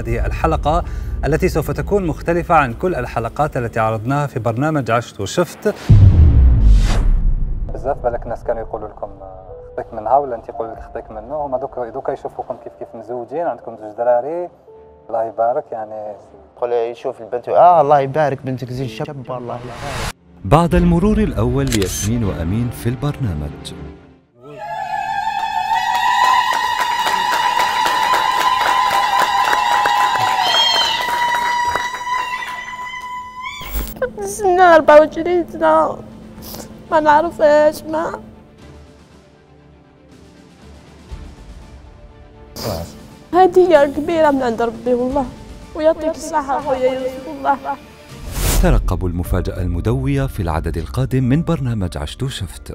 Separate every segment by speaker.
Speaker 1: هذه الحلقة التي سوف تكون مختلفة عن كل الحلقات التي عرضناها في برنامج عشت وشفت بزاف بالك الناس كانوا يقولوا لكم آه، خطيك منها ولا انت يقول لك خطيك منه هما دوك دوك يشوفوكم كيف كيف مزوجين عندكم زوج دراري الله يبارك يعني يقول يشوف البنت
Speaker 2: اه الله يبارك بنتك زين شابه الله يبارك
Speaker 1: بعد المرور الاول لياسمين وامين في البرنامج
Speaker 3: عندنا 24 سنة ما نعرفهاش ما هدية كبيرة من عند ربي والله ويعطيك الصحة خويا يوسف والله
Speaker 1: ترقبوا المفاجأة المدوية في العدد القادم من برنامج عشت وشفت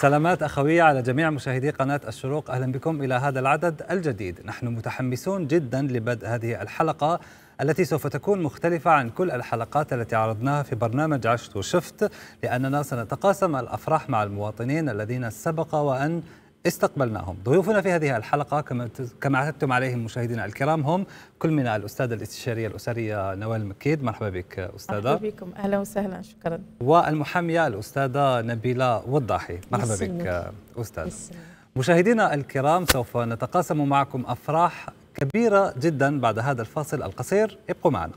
Speaker 1: سلامات أخوية على جميع مشاهدي قناة الشروق أهلا بكم إلى هذا العدد الجديد نحن متحمسون جدا لبدء هذه الحلقة التي سوف تكون مختلفة عن كل الحلقات التي عرضناها في برنامج عشت وشفت لأننا سنتقاسم الأفراح مع المواطنين الذين سبق وأن استقبلناهم ضيوفنا في هذه الحلقة كما كما عهدتم عليهم مشاهدينا الكرام هم كل من الأستاذة الاستشارية الأسرية نوال مكيد مرحبا بك أستاذة مرحبا
Speaker 4: بكم أهلا وسهلا شكرا
Speaker 1: والمحامية الأستاذة نبيلة وضاحي مرحبا بك أستاذ مشاهدينا الكرام سوف نتقاسم معكم أفراح كبيرة جدا بعد هذا الفاصل القصير ابقوا معنا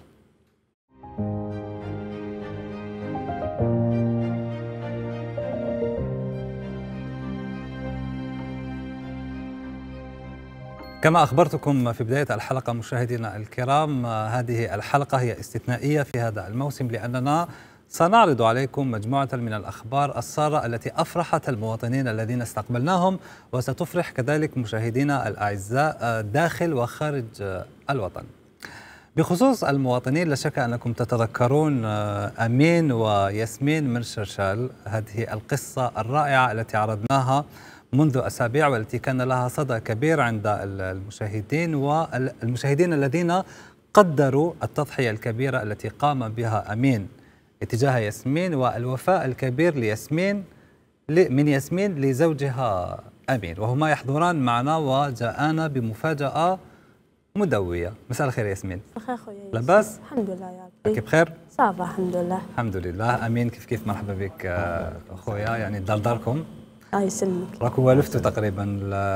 Speaker 1: كما أخبرتكم في بداية الحلقة مشاهدينا الكرام هذه الحلقة هي استثنائية في هذا الموسم لأننا سنعرض عليكم مجموعة من الأخبار السارة التي أفرحت المواطنين الذين استقبلناهم وستفرح كذلك مشاهدينا الأعزاء داخل وخارج الوطن بخصوص المواطنين لا شك أنكم تتذكرون آه، أمين وياسمين من شرشال هذه القصة الرائعة التي عرضناها منذ أسابيع والتي كان لها صدى كبير عند المشاهدين والمشاهدين الذين قدروا التضحية الكبيرة التي قام بها أمين اتجاه ياسمين والوفاء الكبير لياسمين من ياسمين لزوجها أمين وهما يحضران معنا وجاءانا بمفاجأة مدوية مساء الخير ياسمين بخير خويا لاباس
Speaker 3: الحمد لله يا ربي كيف بخير صافا الحمد لله
Speaker 1: الحمد لله أمين كيف كيف مرحبا بك آه، أخويا يعني دار داركم الله يسلمك راكو والفتوا تقريبا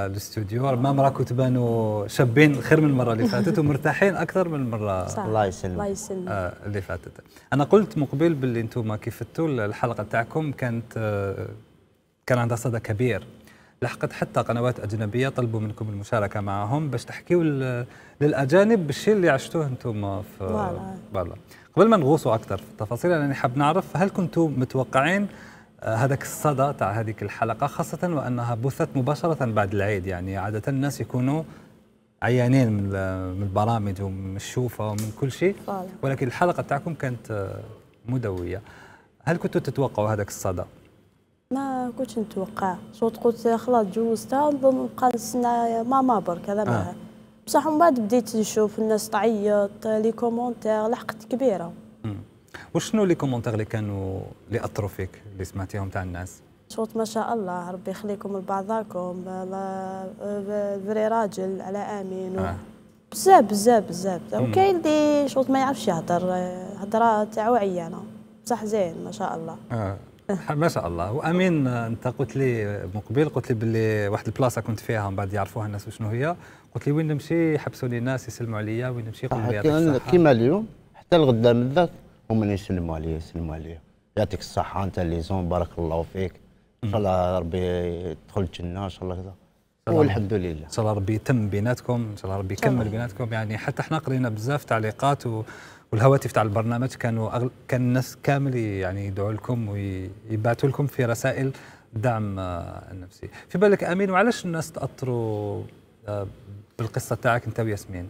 Speaker 1: الاستوديو ربما راكو تبانوا شابين خير من المره اللي فاتت ومرتاحين اكثر من المره الله يسلمك الله يسلمك آه اللي فاتت انا قلت مقبل باللي انتم كيفتوا الحلقه تاعكم كانت آه كان عندها صدى كبير لحقت حتى قنوات اجنبيه طلبوا منكم المشاركه معهم باش تحكيوا للاجانب بالشيء اللي عشتوه انتم في فوالا قبل ما نغوصوا اكثر في التفاصيل انا يعني حاب نعرف هل كنتم متوقعين آه، هذاك الصدى تاع هذيك الحلقة خاصة وأنها بثت مباشرة بعد العيد يعني عادة الناس يكونوا عيانين من البرامج ومن الشوفة ومن كل شيء ولكن الحلقة تاعكم كانت آه، مدوية هل كنتوا تتوقعوا هذاك الصدى؟
Speaker 3: ما كنتش نتوقع صوت قلت خلاص تجوزتها نظن نبقى نستنى ماما برك هذا آه. بصح من بعد بديت نشوف الناس تعيط لي كومونتير لحقت كبيره
Speaker 1: وشنو لي كومونتير اللي كانوا اللي اثروا فيك اللي سمعتيهم تاع الناس
Speaker 3: شوط ما شاء الله ربي يخليكم لبعضاكم فري راجل على امين آه. بزاف بزاف بزاف وكاين اللي شوط ما يعرفش يهضر هضره تاع عيانه بصح زين ما شاء الله
Speaker 1: آه. ما شاء الله وامين انت قلت لي مقبل قلت لي باللي واحد البلاصه كنت فيها من بعد يعرفوها الناس وشنو هي قلت لي وين نمشي يحبسوني لي الناس يسلموا عليا وين نمشي يقولوا لي كيما اليوم
Speaker 2: حتى الغدا من ذاك هم اللي يسلموا عليه يسلموا عليه يعطيك الصحه انت اللي زون
Speaker 1: بارك الله فيك ان شاء الله ربي تدخل الجنه ان شاء الله كذا والحمد لله ان شاء الله ربي يتم بيناتكم ان شاء الله ربي يكمل بيناتكم يعني حتى احنا قرينا بزاف تعليقات و... والهواتف تاع البرنامج كانوا أغل... كان الناس كامل يعني يدعوا لكم ويبعثوا لكم في رسائل الدعم النفسي آه، في بالك امين وعلاش الناس تاثروا آه، بالقصه تاعك انت وياسمين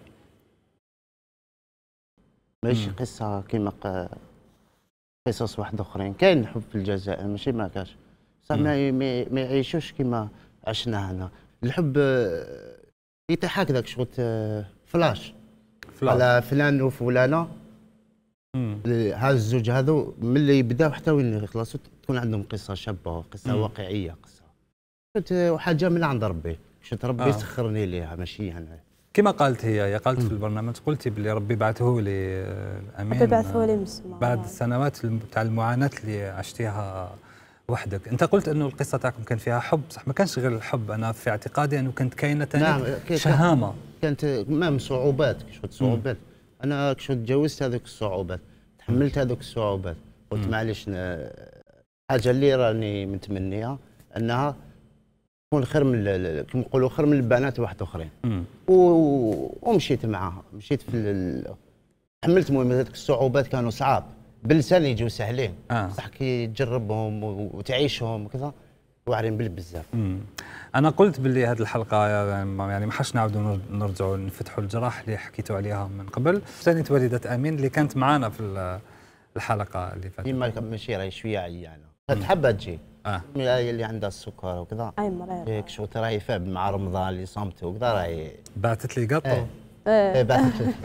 Speaker 2: ماشي قصه كيما قصص واحد اخرين كاين حب في الجزائر ماشي ما كاش بصح ما ما يعيشوش كيما عشنا هنا الحب آه، يطيح هكذاك شغل آه، فلاش على فلان وفلانه هذا الزوج هذو ملي يبداو حتى وين يخلصوا تكون عندهم قصه شابه قصه مم. واقعيه قصه شفت وحاجه آه، من عند ربي شفت ربي آه.
Speaker 1: سخرني ليها ماشي انا يعني. كما قالت هي, هي قالت في البرنامج قلتي باللي ربي بعثه لي آه، امين ربي بعثه لي امس بعد السنوات تاع المعاناه اللي عشتيها وحدك انت قلت انه القصه تاعكم كان فيها حب صح ما كانش غير الحب انا في اعتقادي انه كانت كاينه نعم شهامه
Speaker 2: كانت مام صعوبات كشوت صعوبات انا كشوت تجاوزت هذوك الصعوبات تحملت هذوك الصعوبات قلت معليش الحاجه اللي راني متمنيها انها يكون خير من كما نقولوا خير من البنات واحد اخرين و... ومشيت معاها مشيت في ال... حملت المهم هذوك الصعوبات كانوا صعاب بلسان يجوا سهلين آه. كي تجربهم وتعيشهم وكذا واعرين بل
Speaker 1: بزاف انا قلت باللي هذه الحلقه يعني, يعني ما حش نعاودوا نرجعوا نفتحوا الجراح اللي حكيتوا عليها من قبل ثاني والده امين اللي كانت معنا في الحلقه اللي فاتت ديما ماشي راهي شويه عيانه يعني. تحب
Speaker 2: تجي اه هي اللي عندها السكر وكذا اي مريضه هيك شو ترى فاب مع رمضان اللي صمت
Speaker 1: وكذا راهي بعثت لي قطو ايه,
Speaker 2: إيه. إيه، بعثت لي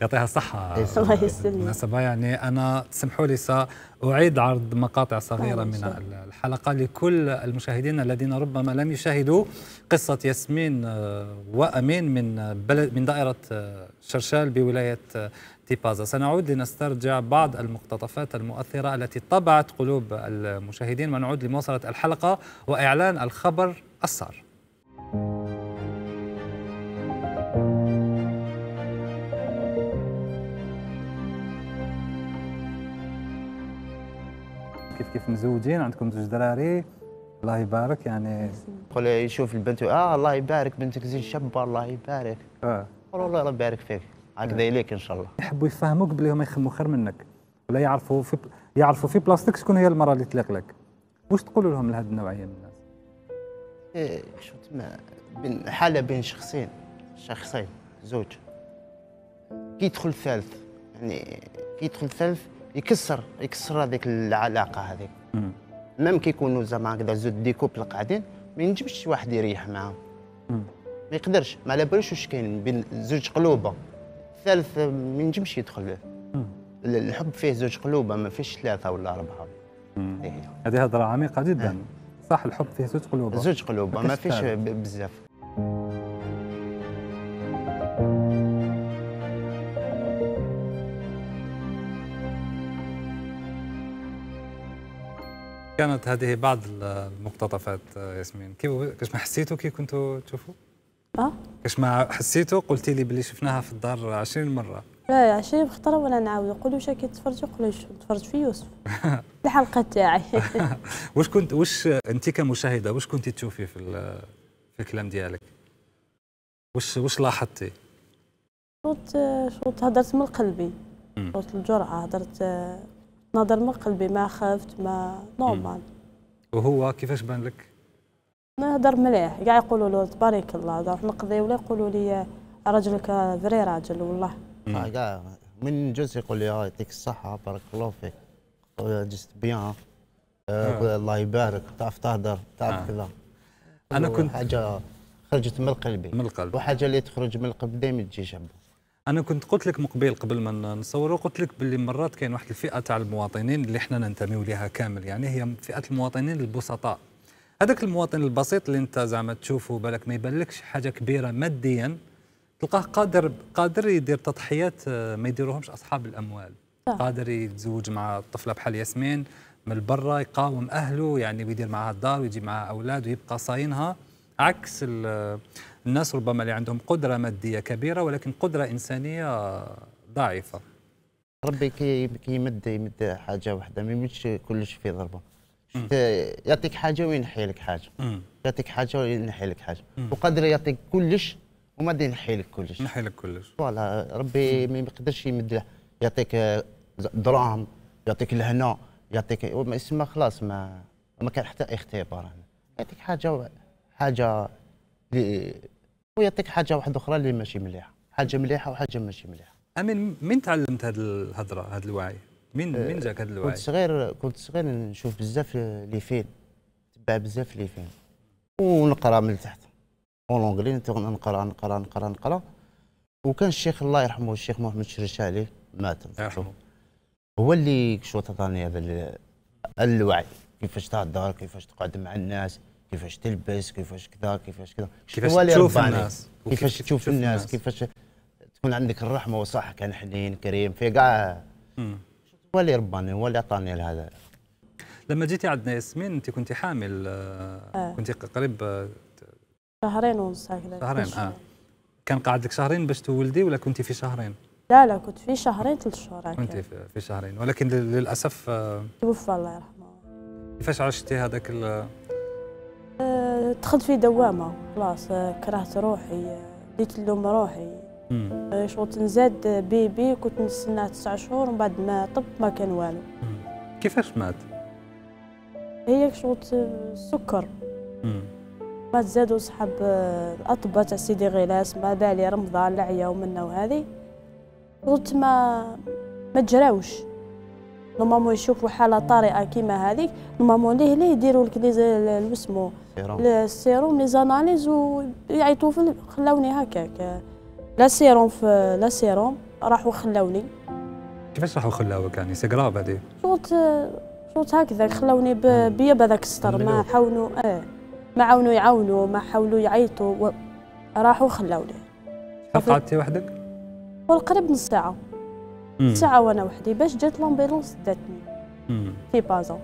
Speaker 1: يعطيها إيه، الصحة الله يسلمك بالمناسبة يعني أنا تسمحوا لي سأعيد عرض مقاطع صغيرة من الحلقة لكل المشاهدين الذين ربما لم يشاهدوا قصة ياسمين آه، وأمين من بلد من دائرة آه، شرشال بولاية آه، تيبازا سنعود لنسترجع بعض المقتطفات المؤثرة التي طبعت قلوب المشاهدين ونعود لمواصلة الحلقة وإعلان الخبر السار كيف كيف مزوجين عندكم زوج دراري الله يبارك يعني
Speaker 2: قل يشوف البنت اه
Speaker 1: الله يبارك بنتك زين شابه الله يبارك
Speaker 2: اه والله الله يبارك فيك هكذا يليك آه. ان شاء
Speaker 1: الله يحبوا يفهموك بلي هما يخموا خير منك ولا يعرفوا في يعرفوا في بلاصتك شكون هي المراه اللي تليق لك واش تقول لهم لهذه النوعيه من الناس؟
Speaker 2: ايه شو تما بين حاله بين شخصين شخصين زوج كي يدخل الثالث يعني كي يدخل الثالث يكسر يكسر هذيك العلاقه هذيك ميم كي يكونوا زعما هكذا زوج دي كوبل قاعدين ما ينجمش واحد يريح معاهم ما يقدرش ما على بالوش واش كاين بين زوج قلوبه الثالث ما ينجمش يدخل الحب فيه زوج قلوب ما فيش ثلاثه ولا اربعه إيه.
Speaker 1: هذه هضره عميقه جدا إيه. صح الحب فيه زوج قلوب زوج قلوب ما فيش
Speaker 2: بزاف
Speaker 1: كانت هذه بعض المقتطفات آه، ياسمين كيف كيف حسيتوا كي كنتوا تشوفوا؟ اه كاش ما حسيتو قلتي لي بلي شفناها في الدار 20 مره
Speaker 3: لا 20 خطرة ولا نعاود يقولوا كي تفرج يقولوا تفرج في يوسف الحلقة تاعي
Speaker 1: واش كنت واش انت كمشاهدة واش كنت تشوفي في في الكلام ديالك واش واش لاحظتي
Speaker 3: صوت صوت هدرت من قلبي صوت الجرعة هدرت نظر من قلبي ما خفت ما
Speaker 1: نورمال وهو كيفاش بان لك
Speaker 3: نهضر مليح كاع يقولوا له تبارك الله دار نقضي ولا يقولوا لي راجلك فري راجل والله
Speaker 1: كاع آه،
Speaker 2: من جوز يقول لي يعطيك الصحه بارك الله فيك جست بيان آه، آه. الله يبارك تعرف تهضر تعرف كذا انا كنت حاجه
Speaker 1: خرجت من قلبي من القلب وحاجه اللي تخرج من القلب دائما تجي جنبه انا كنت قلت لك مقبل قبل ما نصوروا قلت لك باللي مرات كاين واحد الفئه تاع المواطنين اللي احنا ننتميو لها كامل يعني هي فئه المواطنين البسطاء هذاك المواطن البسيط اللي انت زعما تشوفه بالك ما يبانلكش حاجه كبيره ماديا تلقاه قادر قادر يدير تضحيات آه، ما يديروهمش اصحاب الاموال صح. قادر يتزوج مع طفله بحال ياسمين من برا يقاوم اهله يعني ويدير معها الدار ويجيب معها اولاد ويبقى صاينها عكس آه، الناس ربما اللي عندهم قدره ماديه كبيره ولكن قدره انسانيه ضعيفه ربي كي كيمد يمد حاجه واحده ما يمدش كلش في ضربه
Speaker 2: آه، يعطيك حاجه وينحي لك حاجه يعطيك حاجه وينحي لك حاجه وقادر يعطيك كلش وما ينحي لك كلش ينحي لك كلش فوالا ربي ما يقدرش يمد يعطيك آه، دراهم يعطيك لهنا يعطيك يسمى خلاص ما ما كان حتى اختبار يعطيك حاجه حاجه لي ويعطيك حاجه واحده اخرى اللي ماشي مليحه حاجه مليحه وحاجه ماشي مليحه
Speaker 1: امين من تعلمت هذه الهضره هذا الوعي من آه، من جاك هذا الوعي؟ كنت
Speaker 2: صغير كنت صغير نشوف بزاف لي فيلم نتبع بزاف لي فيلم ونقرا من تحت اونلونغلي نقرا نقرا نقرا نقرا وكان الشيخ الله يرحمه الشيخ محمد شرشا عليه مات يرحمه هو اللي شو عطاني هذا الوعي كيفاش تهضر كيفاش تقعد مع الناس كيفاش تلبس كيفاش كذا كيفاش كذا كيفاش تشوف الناس كيفاش تشوف الناس كيفاش تكون عندك الرحمه وصح كان حنين
Speaker 1: كريم في كاع اللي رباني اللي عطاني لهذا لما جيتي عندنا ياسمين انت كنت حامل آه. آه. كنت قريب آه،
Speaker 3: شهرين ونص هكذا شهرين اه
Speaker 1: كان قاعد لك شهرين باش تولدي ولا كنت في شهرين؟
Speaker 3: لا لا كنت في شهرين ثلاث شهور كنت
Speaker 1: في شهرين ولكن للاسف آه،
Speaker 3: توفى الله يرحمه
Speaker 1: كيفاش عشتي هذاك ال
Speaker 3: دخلت في دوامه خلاص كرهت روحي بديت اللوم روحي شغل تنزاد بيبي كنت نستناه تسع شهور ومن بعد ما طب ما كان والو كيفاش مات؟ هي شغل السكر ما تزادوا صحاب الاطباء تاع سيدي غلاس ما بالي رمضان العيا ومنا وهذه قلت ما ما تجراوش نورمالمون يشوفوا حاله طارئه كيما هذيك نورمالمون ليه ليه يديروا لك لي السيروم لي زاناليز ويعيطوا خلاوني هكاك لا سيروم في لا سيروم راحوا خلاوني
Speaker 1: كيفاش راحوا خلاوك يعني سي كراف هذه
Speaker 3: صوت صوت هكذا خلاوني بيا بهذاك الستر ما حاولوا اه ما عاونوا يعاونوا ما حاولوا يعيطوا و... راحوا خلاوني
Speaker 1: قعدتي وحدك؟
Speaker 3: والقريب نص ساعة ساعة وانا وحدي باش جات لومبيلونس داتني في بازا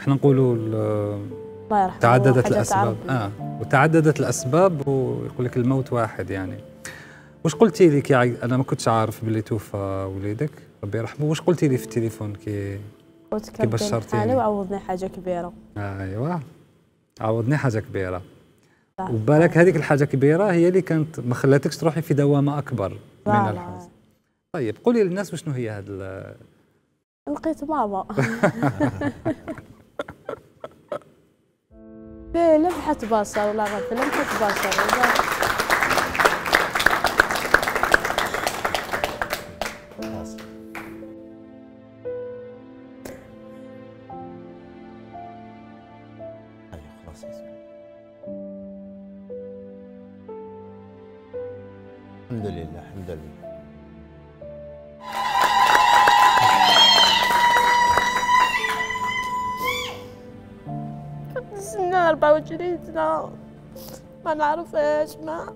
Speaker 3: حنا نقولوا الله يرحمه تعددت الاسباب
Speaker 1: اه وتعددت الاسباب ويقول لك الموت واحد يعني واش قلتي لك انا ما كنتش عارف باللي توفى وليدك ربي يرحمه واش قلتي لي في التليفون كي
Speaker 3: كي بشرتي قلت وعوضني حاجه كبيره
Speaker 1: آه ايوا عوضني حاجه كبيره وبالك هذيك الحاجه كبيره هي اللي كانت ما خلاتكش تروحي في دوامه اكبر من الحزن طيب قولي للناس وشنو هي هذا
Speaker 3: لقيت ماما بلمحة بصر ولا غير لمحة بصر احنا ما نعرفهاش ما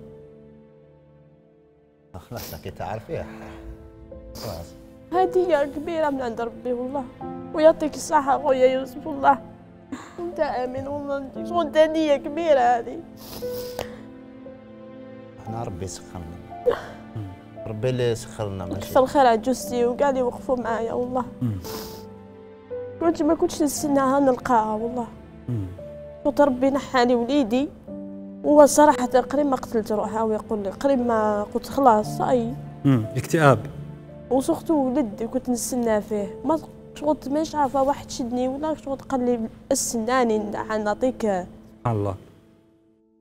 Speaker 2: خلاص كي تعرفيها
Speaker 3: خلاص هدية كبيرة من عند ربي والله ويعطيك الصحة خويا يوسف والله انت امين والله شغل هدية كبيرة هذه
Speaker 2: احنا ربي سخرنا ربي اللي سخرنا ماشي كثر
Speaker 3: الخير على جوزتي وكاع اللي وقفوا معايا والله كنت ما كنتش نستناها نلقاها والله وتربي ربي وليدي هو صراحة قريب ما قتلت روحي ويقول يقول لي قريب ما قلت خلاص أي
Speaker 1: الاكتئاب
Speaker 3: وسختو ولد كنت نستناه فيه ما شغلت مانيش عارفة واحد شدني ولا شغلت قال لي السناني نعطيك الله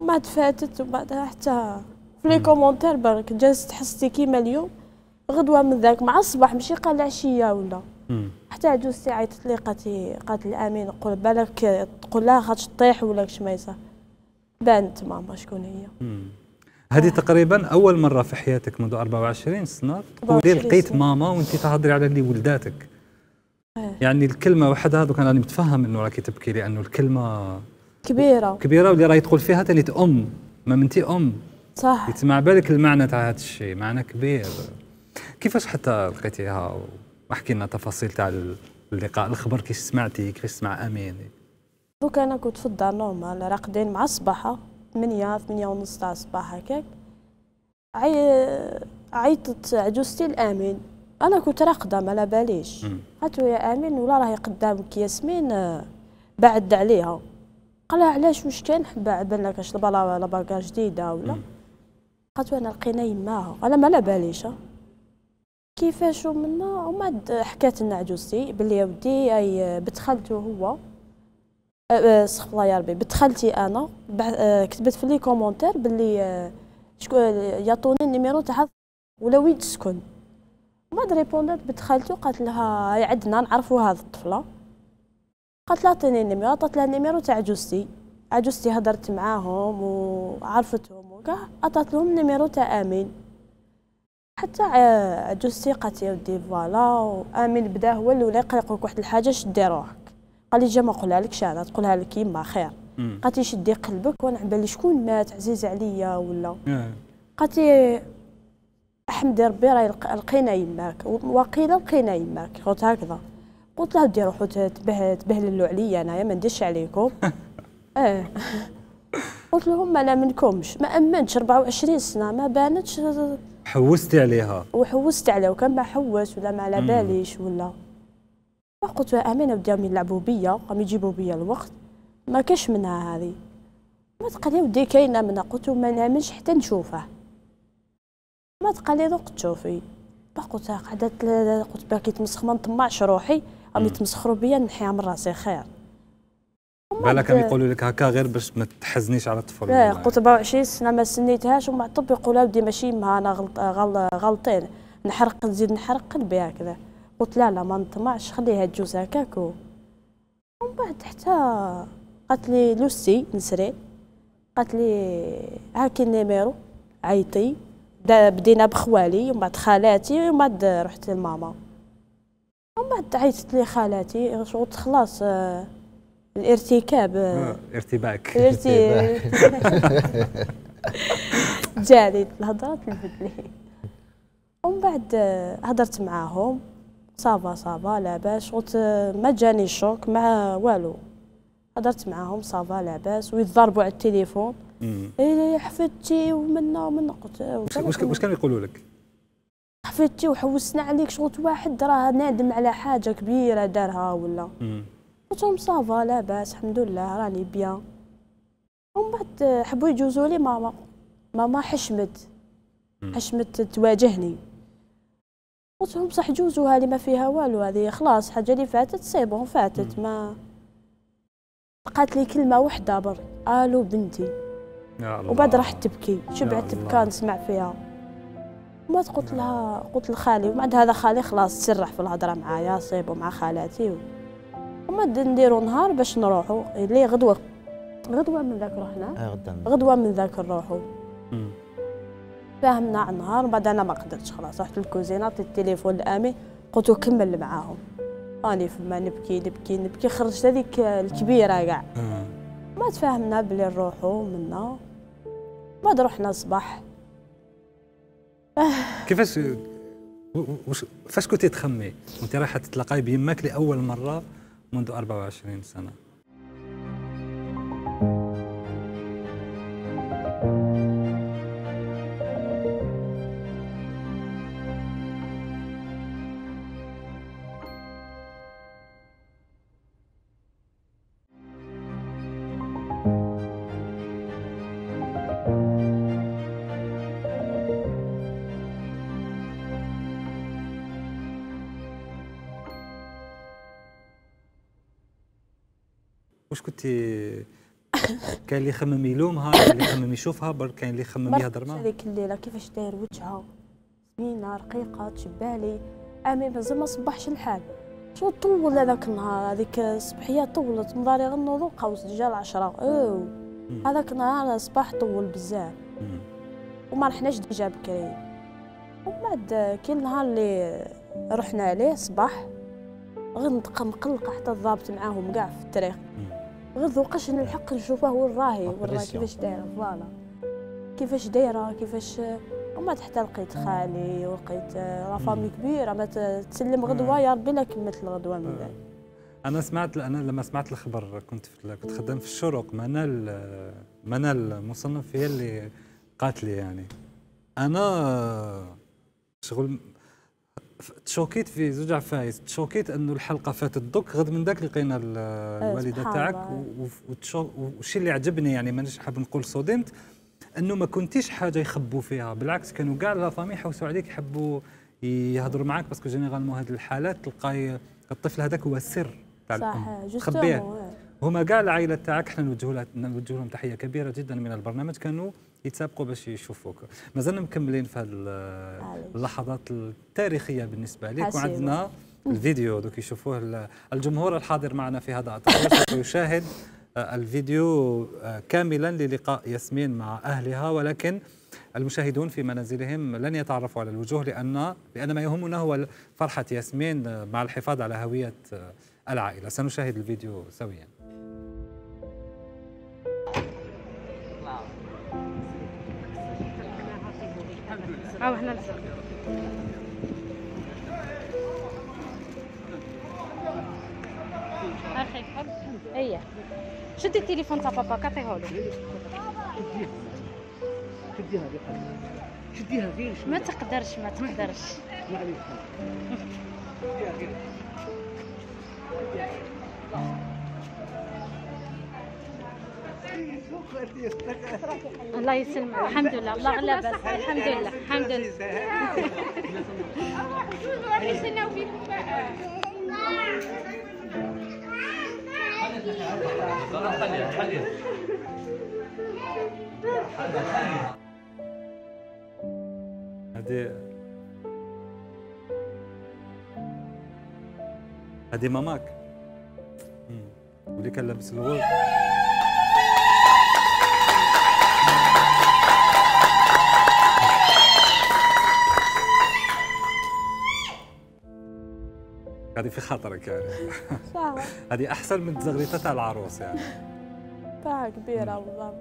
Speaker 3: ما تفاتت وبعدها حتى في لي كومونتير برك جلست حستي كيما اليوم غدوة من ذاك مع الصباح مشي قال العشية ولا احتاج ساعة تطليقتي قالت الامين قول بالك تقول لها خاطش طيح ولا شميزه بانت ماما شكون هي
Speaker 1: هذه تقريبا اول مره في حياتك منذ 24 سنه تقولي لقيت ماما وانت تهضري على اللي ولداتك إيه. يعني الكلمه وحدها كان انا متفهم انه راكي تبكي لانه الكلمه كبيره كبيره واللي راهي تقول فيها تاني ام ما منتي ام صح مع بالك المعنى تاع هذا الشيء معنى كبير كيفاش حتى لقيتيها واحكي لنا تفاصيل تاع اللقاء الخبر كيف سمعتي كيفاش سمع امين
Speaker 3: دوكا انا كنت في الدار نورمال راقدين مع الصباحه 8 8 ونص تاع الصباح هكاك عي... عيطت عجوزتي لامين انا كنت راقده ما باليش هاتو يا امين ولا راهي قدامك ياسمين آه، بعد عليها قالها علاش واش كان حبا بالك كاش لبا جديده ولا قالت انا لقينا يماها انا ما باليش كيفاش ومنا وما حكات لنا عجوزتي بلي يا ودي اي بنت خالتو هو استغفر أه، أه، الله يا ربي بنت خالتي انا أه، كتبت في لي كومونتير بلي شكون يعطوني النيميرو تاع ولا وين تسكن ما ريبوندات بنت خالتو قالت لها عندنا نعرفوا هذه الطفله قالت لها عطيني النيميرو عطات لها النيميرو تاع عجوزتي عجوزتي هضرت معاهم وعرفتهم وكاع عطات لهم النيميرو تاع امين حتى عجوز ثقتي ودي فوالا امين بدا هو الاولى يقلق لك واحد الحاجه شدي روحك قال لي جا ما نقولها لكش انا تقولها لك يما خير قالت لي شدي قلبك وانا على شكون مات عزيز عليا ولا آه. قالت لي احمد ربي راهي لقينا يماك وقيل لقينا يماك قلت هكذا قلت لها ودي روحو تبهللوا عليا انايا ما نديرش عليكم اه قلت لهم انا منكمش ما امنتش 24 سنه ما بانتش
Speaker 1: حوستي عليها
Speaker 3: وحوست عليها وكان ما حوس ولا ما على باليش ولا قلت امانه بداو يلعبوا بيا قام يجيبوا بيا الوقت ما كاش منها هذه ما تقالي ودي كاينه منها قلت ما نامنش حتى نشوفه ما تقالي دوق تشوفي قلت قعدت قلت باكي تمسخ ما نطمعش روحي قام يتمسخروا بيا نحيها من راسي خير بالك كانوا يقولوا
Speaker 1: لك هكا غير باش ما تحزنيش على الطفل لا قلت
Speaker 3: 24 سنه ما سنيتهاش ومع الطب يقولوا اودي ماشي ما انا غلط غلطين نحرق نزيد نحرق قلبي هكذا قلت لا لا ما نطمعش خليها تجوز هكاك ومن بعد حتى قالت لي لوسي نسري قالت لي هاكي النيميرو عيطي بدينا بخوالي ومن بعد خالاتي ومن بعد رحت للماما ومن بعد عيطت لي خالاتي قلت خلاص آه، الارتكاب آه، ارتباك جديد الهضرات اللي ومن بعد آه، هضرت معاهم صافا صافا لاباس قلت آه، ما جاني شوك مع والو هضرت معاهم صافا لاباس ويتضاربوا على التليفون اي إيه، حفظتي ومنا ومنا قلت واش كانوا يقولوا لك؟ حفظتي وحوسنا عليك شغل واحد راه نادم على حاجه كبيره دارها ولا قلت لهم صافا لاباس الحمد لله راني بيان ومن بعد حبوا يجوزوا لي ماما ماما حشمت حشمت تواجهني قلت لهم صح جوزوها لي ما فيها والو هذه خلاص حاجه اللي فاتت سي بون فاتت ما بقات لي كلمه وحده برك الو بنتي
Speaker 5: وبعد راحت تبكي شبعت تبكى
Speaker 3: نسمع فيها ما قلت لها قلت لخالي ومن بعد هذا خالي خلاص تسرح في الهضره معايا صيبو مع خالاتي و... وما نديرو نهار باش نروحو اللي غدوه غدوه من ذاك رحنا آه، غدوه من ذاك نروحو فهمنا على النهار بعد انا ما قدرتش خلاص رحت للكوزينه عطيت التليفون لامي قلت كمل معاهم راني فما نبكي نبكي نبكي خرجت هذيك الكبيره كاع ما تفاهمنا بلي نروحو منا بعد رحنا الصباح
Speaker 1: آه. كيفاش فاش كنتي تخمي وانت رايحه تتلاقاي بيماك لاول مره منذ 24 سنة واش كنت كاين اللي يخمم يلومها اللي يخمم يشوفها برك كاين اللي يخمم يهضر معاها هذيك
Speaker 3: الليله كيفاش داير وجهها زوينه رقيقه تشبالي لي امي مازال ما صبحش الحال شو طول هذاك النهار هذيك الصبحيه طولت نضاري غير نوضو قوس جا العشرة او هذاك النهار الصباح طول بزاف وما رحناش ديجا بكري ومن بعد كي النهار اللي رحنا عليه صباح غير نبقى مقلقه حتى الضابط معاهم كاع في الطريق غير ذوقاش نلحق نشوفه وين راهي وين راهي كيفاش دايره فوالا كيفاش دايره كيفاش وما حتى لقيت خالي ولقيت آه، لا فامي كبيره ما تسلم غدوه يا ربي لا كملت الغدوه من بعد
Speaker 1: انا سمعت انا لما سمعت الخبر كنت في كنت خدام في الشروق منال منال المصنف هي اللي قالت لي يعني انا شغل تشوكيت في زوج عفايس تشوكيت انه الحلقه فاتت دوك غد من ذاك لقينا أه، الوالده تاعك والشيء اللي عجبني يعني مانيش حاب نقول صدمت انه ما كنتيش حاجه يخبوا فيها بالعكس كانوا كاع لا فامي يحوسوا عليك يحبوا يهضروا معاك باسكو جينيرالمون هذه الحالات تلقاي الطفل هذاك هو السر تاع الام تخبيه هما كاع العائله تاعك احنا نوجه لهم تحيه كبيره جدا من البرنامج كانوا يتسابقوا باش يشوفوك مازلنا مكملين في هذه اللحظات التاريخيه بالنسبه لك وعندنا الفيديو دوك يشوفوه الجمهور الحاضر معنا في هذا التقرير يشاهد آه، الفيديو آه، كاملا للقاء ياسمين مع اهلها ولكن المشاهدون في منازلهم لن يتعرفوا على الوجوه لان لان ما يهمنا هو فرحه ياسمين آه، مع الحفاظ على هويه العائله سنشاهد الفيديو سويا
Speaker 5: اخي
Speaker 6: ايه شدي التليفون تاع بابا كاطيهولو شديها
Speaker 5: شديها شديها غير ما
Speaker 6: تقدرش ما تقدرش
Speaker 5: معليش شديها غير
Speaker 2: الله يسلمك الحمد لله الله على بس الحمد لله الحمد لله
Speaker 5: هذه
Speaker 1: هذه ماماك ولي كان لابس الغول هذه في خاطرك يعني هذه احسن من الزغريته تاع العروس يعني
Speaker 3: طاعه كبيره والله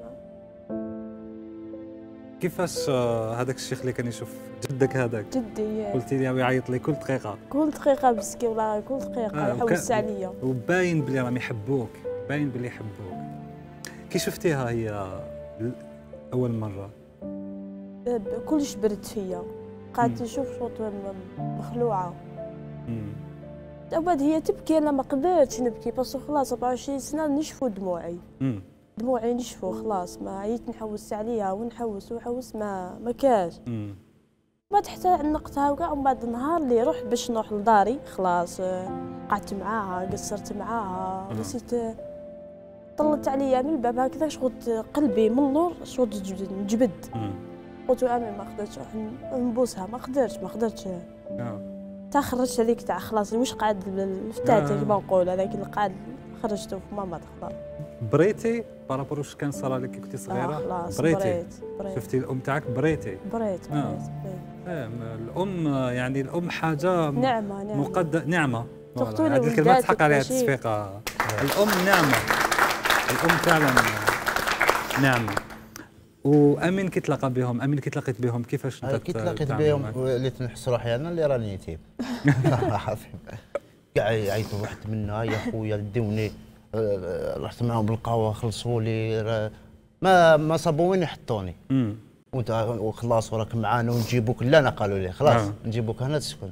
Speaker 1: كيفاش آه، هذاك الشيخ اللي كان يشوف جدك هذاك
Speaker 3: جدي قلتي
Speaker 1: لي يعيط لي كل دقيقه
Speaker 3: كل دقيقه بسكي والله كل دقيقه آه، يحوس عليا
Speaker 1: وباين بلي راهم يحبوك باين بلي يحبوك كي شفتيها هي اول مره
Speaker 3: أه، كلش برد فيا قعدت نشوف صوت مخلوعه مم. تو بعد هي تبكي انا ما قدرتش نبكي باسكو خلاص 24 سنه نشفوا دموعي مم. دموعي نشفوا خلاص ما عييت نحوس عليها ونحوس ونحوس ما ما كاش بعد حتى عنقتها وكاع ومن بعد النهار اللي رحت باش نروح لداري خلاص قعدت معاها قصرت معاها نسيت طلت عليا من الباب هكذا شغل قلبي من النور شغل نجبد قلت انا ما قدرتش نروح نبوسها ما قدرتش ما قدرتش نعم. تا خرجت هذيك تاع خلاص مش قعد الفتات آه. كيما نقول هذاك اللي قعد خرجته في ماما تخضر
Speaker 1: بريتي بارابور واش كان صرا لك كي كنتي آه، صغيره آه خلاص بريتي بريت بريت شفتي الام تاعك بريتي بريت آه. بريت, آه. بريت. آه. الام يعني الام حاجه نعمه نعمه مقد... نعمه هذه الكلمه تحق عليها التصفيقه الام نعمه الام فعلا نعمه وامين كي تلاقى بهم امين كي تلاقيت بهم كيفاش انت كي تلاقيت بهم
Speaker 2: وليت نحس روحي انا اللي راني يتيم كاع عيطوا واحد منا يا خويا ديوني آه، رحت معاهم بالقهوه خلصوا لي ما ما صابوا وين يحطوني وانت وخلاص وراك معانا ونجيبوك لا انا قالوا لي خلاص آه.
Speaker 1: نجيبوك هنا تسكن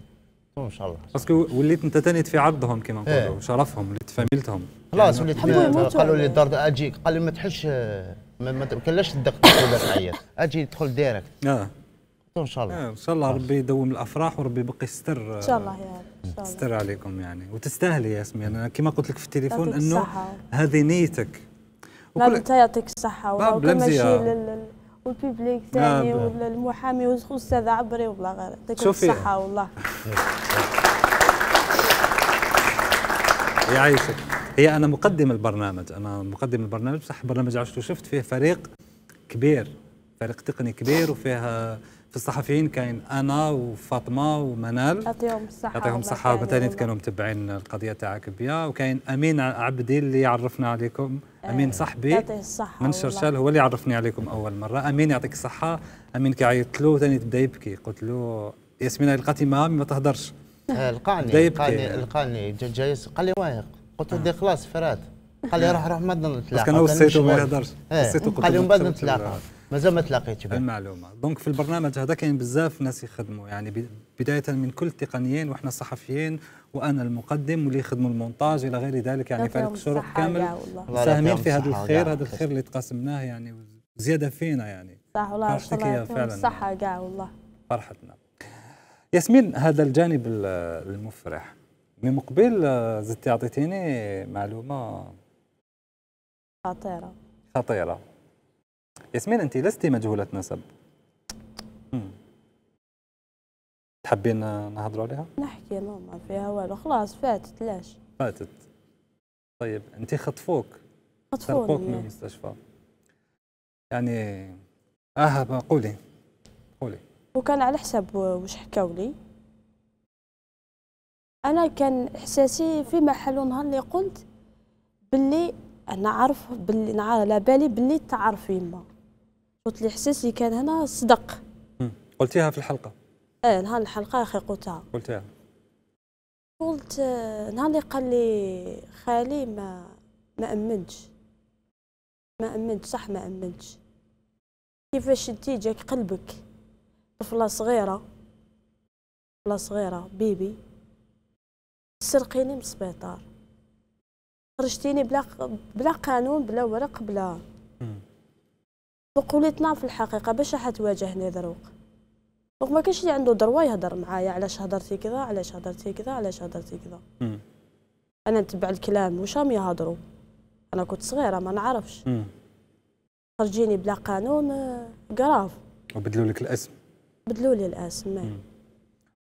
Speaker 1: ان شاء الله باسكو وليت انت ثاني في عرضهم كما إيه. نقولوا شرفهم وليت فاميلتهم خلاص يعني وليت قالوا لي الدار
Speaker 2: اجيك قال لي ما تحش ما تمكنلاش
Speaker 1: تدق ولا تعيط اجي ادخل ديريكت اه ان شاء الله آه، ان شاء الله ربي يدوم الافراح وربي يبقى يستر ان شاء الله
Speaker 5: يا رب يستر
Speaker 1: عليكم يعني وتستاهلي ياسمين انا كما قلت لك في التليفون انه هذه نيتك لا انت
Speaker 3: يعطيك الصحه ولا ماشي والبيبليك ثاني والمحامي والاستاذ عبري والله غير يعطيك الصحه والله
Speaker 1: يعيشك هي انا مقدم البرنامج انا مقدم البرنامج بصح برنامج عشت وشفت فيه فريق كبير فريق تقني كبير وفيها في الصحفيين كاين انا وفاطمه ومنال
Speaker 3: يعطيهم الصحه يعطيهم الصحه ومتانيت يعني. كانوا
Speaker 1: متبعين القضيه تاعك بيا وكاين امين عبدي اللي عرفنا عليكم امين إيه، صاحبي يعطيه الصحه من شرشال هو اللي عرفني عليكم اول مره امين يعطيك الصحه امين كي عيطت له ثاني بدا يبكي قلت له ياسمين لقاتي ما تهدرش إيه، لقاني لقاني لقاني جاي قال لي واثق
Speaker 2: قلت له آه. خلاص فرات قال لي آه. روح روح ما نتلاقى بس كان وصيته ما يهدرش وصيته قلت له ما نتلاقى إيه.
Speaker 1: مازال ما تلاقيتش المعلومه دونك في البرنامج هذا كاين بزاف ناس يخدموا يعني بدايه من كل التقنيين وحنا الصحفيين وانا المقدم واللي يخدموا المونتاج الى غير ذلك يعني فريق الشروق كامل ساهمين في هذا الخير هذا الخير اللي تقاسمناه يعني زياده فينا يعني صح والله يعطيك فعلا
Speaker 3: الصحه كاع والله
Speaker 1: فرحتنا ياسمين هذا الجانب المفرح من مقبل زدتي عطيتيني معلومه خطيره خطيره ياسمين انت لست مجهوله نسب تحبين نهضروا عليها
Speaker 3: نحكي نو ما فيها والو خلاص فاتت ليش
Speaker 1: فاتت طيب انت خطفوك خطفوك من المستشفى يعني اه قولي قولي
Speaker 3: وكان على حساب واش حكاولي انا كان احساسي في محل نهار اللي قلت باللي عارف باللي نعرف على بالي باللي تعرف يما قلت لي احساسي كان هنا صدق
Speaker 1: قلتيها في الحلقه
Speaker 3: اه نهار الحلقه اخي قلتها قلتها قلت آه، نهار اللي قال لي خالي ما ما امنتش ما امنت صح ما امنتش كيفاش انت جاك قلبك طفله صغيره طفله صغيره بيبي سرقيني من السبيطار خرجتيني بلا بلا قانون بلا ورق بلا دوك وليت في الحقيقه باش راح تواجهني دروك دوك ما كاينش اللي عنده دروا يهضر معايا علاش هضرتي كذا علاش هضرتي كذا علاش هضرتي كذا انا نتبع الكلام واش راهم يهضروا انا كنت صغيره ما نعرفش خرجيني بلا قانون كراف
Speaker 1: آه، وبدلوا لك الاسم
Speaker 3: بدلوا لي الاسم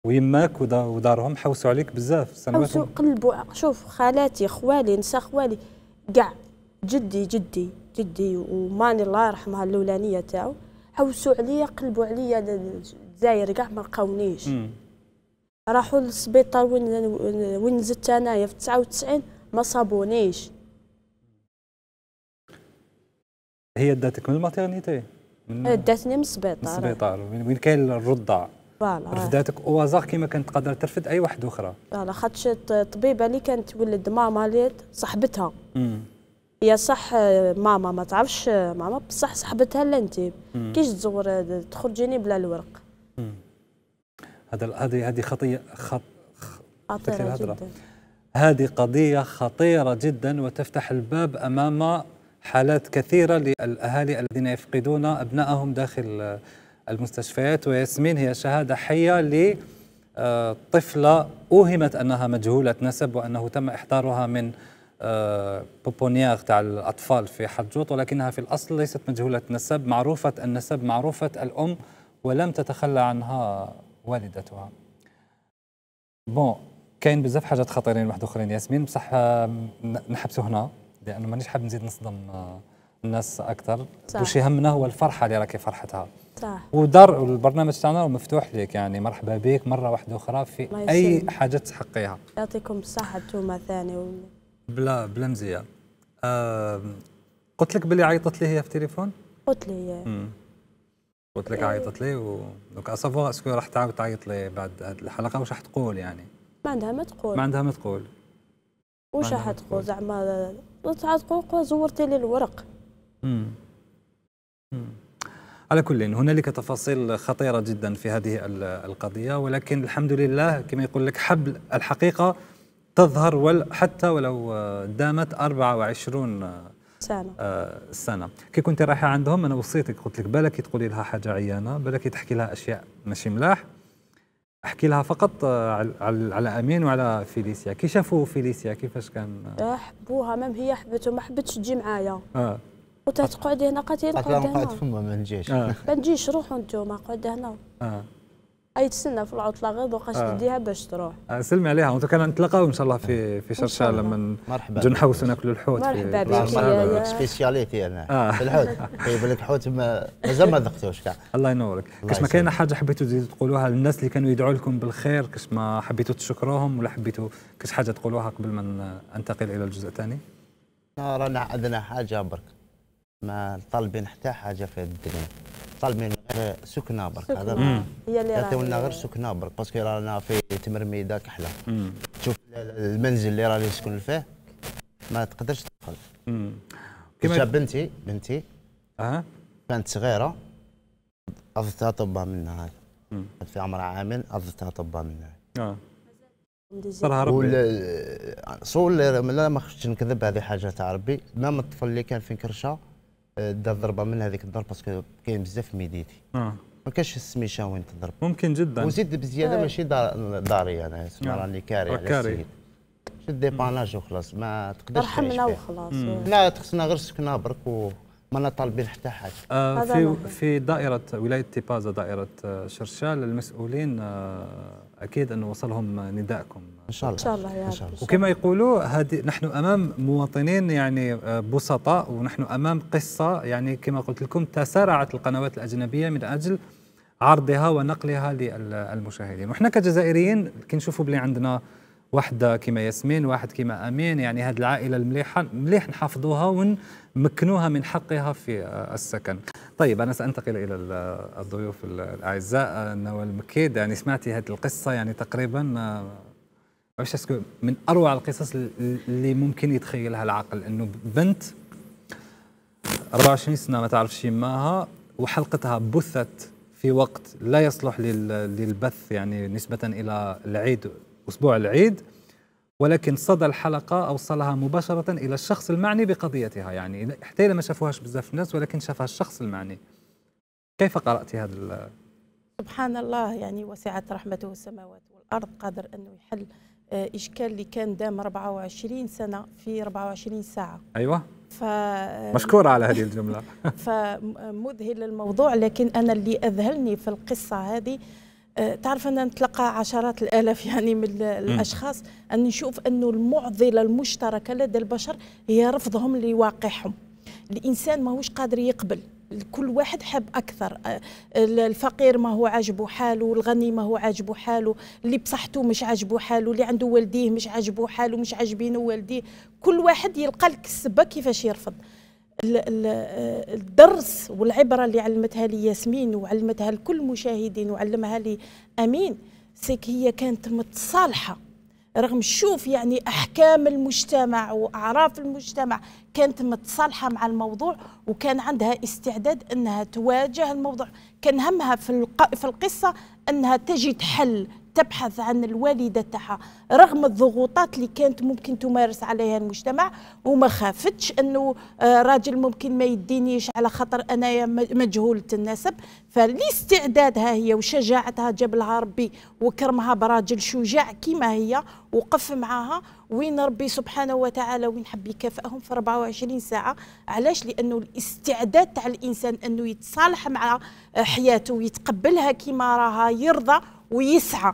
Speaker 1: ويماك ودارهم حوسوا عليك بزاف سنوات حوسوا
Speaker 3: قلبوا شوف خالاتي خوالي نسا خوالي كاع جدي جدي جدي وماني الله يرحمها الاولانيه تاعو حوسوا عليا قلبوا عليا الجزائر كاع ما لقاونيش راحوا للسبيطار وين وين زدت انايا في 99 ما صابونيش
Speaker 1: هي داتك من الماتيرنيتي؟ داتني
Speaker 3: من السبيطار من السبيطار
Speaker 1: وين كاين الرضع
Speaker 3: رفداتك
Speaker 1: آه. اوازاغ كما كانت تقدر ترفد اي واحد اخرى
Speaker 3: فوالا خاطش الطبيبه اللي كانت ولد ماما ليت صاحبتها هي صح آه، ماما ما تعرفش آه، ماما بصح صاحبتها اللي انت كيش تزور تخرجيني بلا الورق
Speaker 1: هذا هذه هذه خطيه خط
Speaker 5: خطيره جدا
Speaker 1: هذه قضيه خطيره جدا وتفتح الباب امام حالات كثيره للاهالي الذين يفقدون ابنائهم داخل المستشفيات وياسمين هي شهادة حية لطفلة أوهمت أنها مجهولة نسب وأنه تم إحضارها من آه، بوبونياغ تاع الأطفال في حجوط ولكنها في الأصل ليست مجهولة نسب معروفة النسب معروفة الأم ولم تتخلى عنها والدتها بون كاين بزاف حاجات خطيرين واحد اخرين ياسمين بصح آه، نحبسو هنا لانه مانيش حاب نزيد نصدم آه، الناس اكثر وش يهمنا هو الفرحه اللي راكي فرحتها صح ودار البرنامج تاعنا مفتوح لك يعني مرحبا بك مره واحده اخرى في اي حاجه تحقيها
Speaker 3: يعطيكم الصحه انتم ثاني و...
Speaker 1: بلا بلا مزيه آه قلت لك بلي عيطت لي هي في التليفون قلت لي قلت لك عيطت لي و دوك اسافوغ اسكو راح تعاود تعيط لي بعد هذه الحلقه واش راح تقول يعني
Speaker 3: ما عندها ما تقول ما عندها ما تقول واش راح تقول زعما تعاد تقول زورتي لي الورق
Speaker 1: على كل هنالك تفاصيل خطيره جدا في هذه القضيه ولكن الحمد لله كما يقول لك حبل الحقيقه تظهر حتى ولو آه، دامت 24 آه، سنه آه، سنه كي كنت رايحه عندهم انا وصيتك قلت لك بالك تقولي لها حاجه عيانه بالك تحكي لها اشياء ماشي ملاح احكي لها فقط على على امين وعلى فيليسيا كي شافوا فيليسيا كيفاش كان
Speaker 3: حبوها مام هي حبتهم ما حبتش تجي معايا اه وتتقعد هنا قالت لي نقعد هنا
Speaker 2: فما
Speaker 1: ما نجيش ما آه.
Speaker 3: نجيش روحوا انتوما قعد هنا آه. اي تسنى في العطله غير دوقاش آه. تديها باش تروح
Speaker 1: آه سلمي عليها وانتو كان نتلاقاو ان شاء الله في في شرشال لما نجي نحوس ناكلوا الحوت مرحبا بك سبيسياليتي انا آه. الحوت طيب لك حوت مازال ما ذقتوش كاع الله ينورك كاش ما كاينه حاجه حبيتوا تقولوها للناس اللي كانوا يدعوا لكم بالخير كاش ما حبيتوا تشكروهم ولا حبيتوا كاش حاجه تقولوها قبل ما انتقل الى الجزء الثاني
Speaker 2: آه، رانا عندنا حاجه برك ما طالبين حتى حاجه في الدنيا طالبين غير سكنه برك هذا هي اللي راهي غير سكنه برك باسكو رانا في تمرميده كحله شوف المنزل اللي راني نسكن فيه ما تقدرش تدخل كيما بنتي بنتي اه كانت صغيره اضتها طبا منها هذا في عمرها عامين اضتها طبا منها اه
Speaker 5: صراحه ربي
Speaker 2: صول لا ما خفتش نكذب هذه حاجه تاع ربي مام الطفل اللي كان في كرشه دار ضربه من هذيك الدار باسكو كاين بزاف ميديتي آه. ما كانش السميشه وين تضرب ممكن جدا وزيد بزياده آه. ماشي دار داري انا اسمع آه. راني كاري آه، على السيد شد ديباناج وخلاص ما
Speaker 1: تقدرش رحمنا وخلاص لا تخصنا غير سكنه برك وما انا طالبين حتى حاجه في في دائره ولايه تيبازا دائره شرشال المسؤولين آه اكيد انه وصلهم ندائكم ان شاء الله ان شاء الله يا رب. وكما يقولوا هذه نحن امام مواطنين يعني آه، بسطاء ونحن امام قصه يعني كما قلت لكم تسارعت القنوات الاجنبيه من اجل عرضها ونقلها للمشاهدين وحنا كجزائريين كنشوفوا بلي عندنا وحده كما ياسمين واحد كما امين يعني هذه العائله المليحه مليح نحافظوها ونمكنوها من حقها في السكن طيب انا سانتقل الى الضيوف الاعزاء نوال مكيد يعني سمعتي هذه القصه يعني تقريبا آه، اسكو من اروع القصص اللي ممكن يتخيلها العقل انه بنت 24 سنه ما تعرفش يماها وحلقتها بثت في وقت لا يصلح للبث يعني نسبه الى العيد أسبوع العيد ولكن صدى الحلقة أوصلها مباشرة إلى الشخص المعني بقضيتها يعني حتى ما شافوهاش بزاف الناس ولكن شافها الشخص المعني كيف قرأت هذا
Speaker 4: سبحان الله يعني وسعت رحمته السماوات والأرض قادر أنه يحل آه، إشكال اللي كان دام 24 سنة في 24 ساعة أيوة ف... مشكورة
Speaker 1: على هذه الجملة
Speaker 4: فمذهل الموضوع لكن أنا اللي أذهلني في القصة هذه تعرف أنا نتلقى عشرات الآلاف يعني من الأشخاص أن نشوف أنه المعضلة المشتركة لدى البشر هي رفضهم لواقعهم الإنسان ماهوش قادر يقبل كل واحد حب اكثر الفقير ما هو عاجبه حاله الغني ما هو عاجبه حاله اللي بصحته مش عاجبه حاله اللي عنده والديه مش عاجبه حاله مش عاجبينه والديه كل واحد يلقى لك السبه كيفاش يرفض آه، الدرس والعبره اللي علمتها لي ياسمين وعلمتها لكل المشاهدين وعلمها لي امين سيك هي كانت متصالحه رغم شوف يعني احكام المجتمع واعراف المجتمع كانت متصالحه مع الموضوع وكان عندها استعداد انها تواجه الموضوع كان همها في القصه انها تجد حل تبحث عن الوالده تاعها رغم الضغوطات اللي كانت ممكن تمارس عليها المجتمع وما خافتش انه آه، راجل ممكن ما يدينيش على خاطر انايا مجهوله النسب فلاستعدادها هي وشجاعتها جاب لها ربي وكرمها براجل شجاع كما هي وقف معاها وين ربي سبحانه وتعالى وين حب يكافئهم في 24 ساعه علاش لانه الاستعداد تاع الانسان انه يتصالح مع آه، حياته ويتقبلها كما راها يرضى ويسعى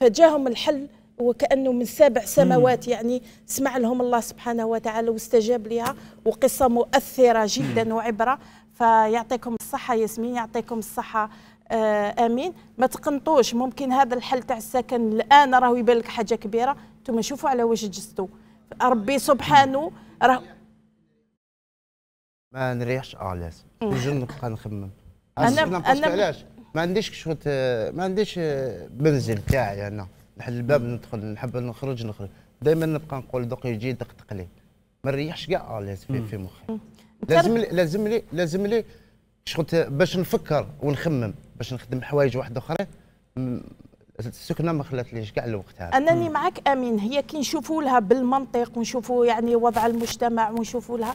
Speaker 4: فجاهم الحل وكانه من سبع سماوات يعني سمع لهم الله سبحانه وتعالى واستجاب لها وقصه مؤثره جدا وعبره فيعطيكم الصحه ياسمين يعطيكم الصحه آه امين ما تقنطوش ممكن هذا الحل تاع السكن الان راهو يبان لك حاجه كبيره انتم شوفوا على واش جزتوا ربي سبحانه راه
Speaker 2: ما نريحش آه، لازم نجم نبقى نخمم انا انا علاش ما عنديش كشوت ما عنديش منزل تاعي انا نحل الباب ندخل نحب نخرج نخرج دائما نبقى نقول دوك يجي دق لي ما نريحش كاع آه، لازم في, في مخي لازم لي لازم لي لازم لي شغل باش نفكر ونخمم باش نخدم حوايج واحد اخرين السكنه ما خلاتليش كاع الوقت هذا
Speaker 4: انني معك امين هي كي نشوفوا لها بالمنطق ونشوفوا يعني وضع المجتمع ونشوفوا لها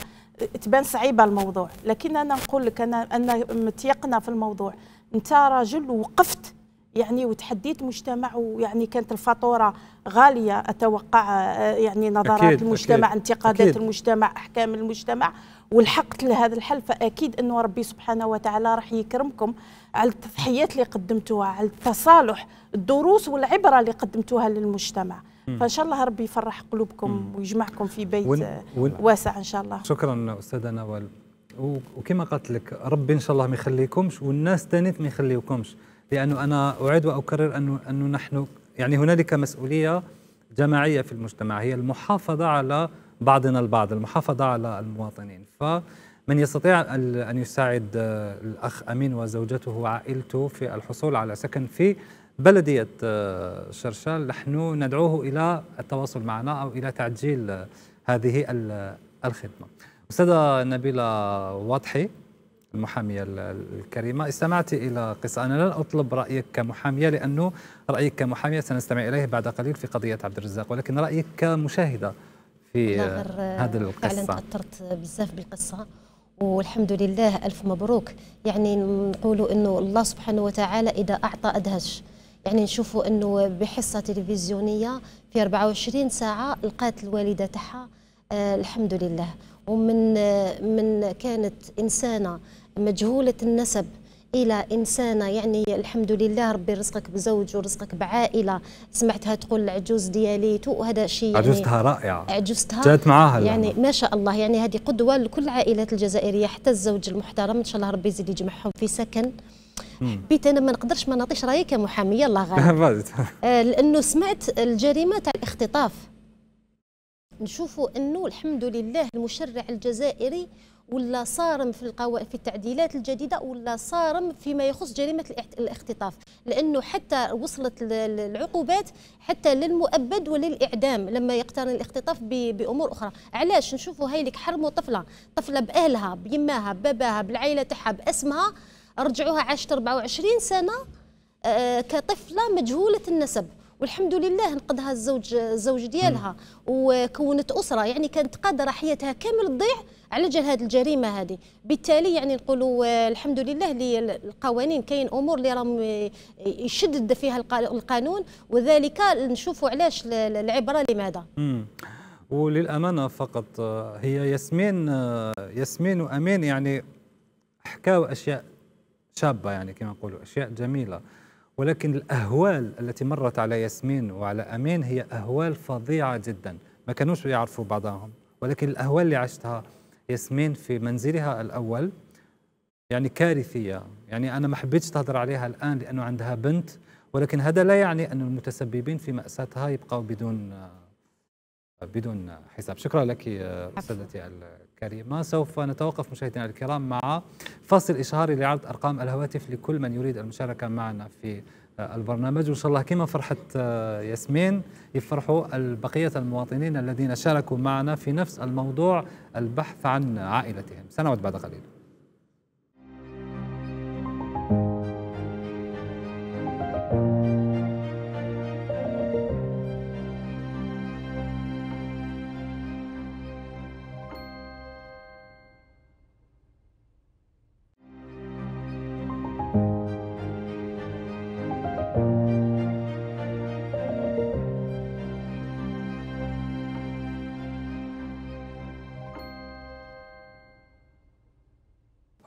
Speaker 4: تبان صعيبه الموضوع لكن انا نقول لك انا انا متيقنه في الموضوع انت راجل ووقفت يعني وتحديت مجتمع ويعني كانت الفاتوره غاليه اتوقع آه، يعني نظرات أكيد المجتمع أكيد انتقادات أكيد المجتمع احكام المجتمع ولحقت لهذا الحل فاكيد انه ربي سبحانه وتعالى راح يكرمكم على التضحيات اللي قدمتوها على التصالح الدروس والعبره اللي قدمتوها للمجتمع فان شاء الله ربي يفرح قلوبكم ويجمعكم في بيت ون
Speaker 1: ون واسع ان شاء الله شكرا استاذه نوال وكما قلت لك ربي ان شاء الله ما يخليكمش والناس ثاني ما يخليوكمش لانه انا اعيد واكرر انه انه نحن يعني هنالك مسؤوليه جماعيه في المجتمع هي المحافظه على بعضنا البعض المحافظه على المواطنين فمن يستطيع ان يساعد آه، الاخ امين وزوجته وعائلته في الحصول على سكن في بلديه آه، شرشال نحن ندعوه الى التواصل معنا او الى تعجيل آه، هذه الخدمه أستاذة نبيلة واضحي المحامية الكريمة استمعت إلى قصة أنا لن أطلب رأيك كمحامية لأنه رأيك كمحامية سنستمع إليه بعد قليل في قضية عبد الرزاق ولكن رأيك كمشاهدة في هذه آه، القصة فعلا
Speaker 7: تأثرت بزاف بالقصة والحمد لله ألف مبروك يعني نقولوا أنه الله سبحانه وتعالى إذا أعطى أدهش يعني نشوفوا أنه بحصة تلفزيونية في 24 ساعة لقات الوالدة تاعها آه، الحمد لله ومن من كانت إنسانة مجهولة النسب الى انسانه يعني الحمد لله ربي رزقك بزوج ورزقك بعائله سمعتها تقول العجوز ديالي وهذا شيء يعني عجوزتها رائعه عجوزتها جات معاها يعني ما شاء الله يعني هذه قدوه لكل العائلات الجزائريه حتى الزوج المحترم ان شاء الله ربي يزيد يجمعهم في سكن حبيت انا ما نقدرش ما نعطيش رايي كمحاميه الله غالب آه، لانه سمعت الجريمه تاع الاختطاف نشوفوا انه الحمد لله المشرع الجزائري ولا صارم في القو... في التعديلات الجديده ولا صارم فيما يخص جريمه الاختطاف لانه حتى وصلت العقوبات حتى للمؤبد وللاعدام لما يقترن الاختطاف ب... بامور اخرى علاش نشوفوا هيلك حرموا طفله طفله باهلها بيماها باباها بالعائله تاعها باسمها رجعوها عاشت 24 سنه آه، كطفله مجهوله النسب والحمد لله نقدها الزوج الزوج ديالها وكونت اسره يعني كانت قادره حياتها كامل تضيع على جال هذه الجريمه هذه بالتالي يعني نقولوا آه، الحمد لله اللي القوانين كاين امور اللي راهم يشدد فيها القانون وذلك نشوفوا علاش العبره لماذا
Speaker 1: مم. وللامانه فقط آه، هي ياسمين آه، ياسمين وامين يعني حكاوا اشياء شابه يعني كما نقولوا اشياء جميله ولكن الأهوال التي مرت على ياسمين وعلى أمين هي أهوال فظيعة جدا ما كانوش يعرفوا بعضهم ولكن الأهوال اللي عشتها ياسمين في منزلها الأول يعني كارثية يعني أنا ما حبيتش تهضر عليها الآن لأنه عندها بنت ولكن هذا لا يعني أن المتسببين في مأساتها يبقوا بدون بدون حساب شكرا لك استاذتي كريمة سوف نتوقف مشاهدينا الكرام مع فصل إشهاري لعرض أرقام الهواتف لكل من يريد المشاركة معنا في آه، البرنامج وإن شاء الله كما فرحت آه، ياسمين يفرحوا البقية المواطنين الذين شاركوا معنا في نفس الموضوع البحث عن عائلتهم سنعود بعد قليل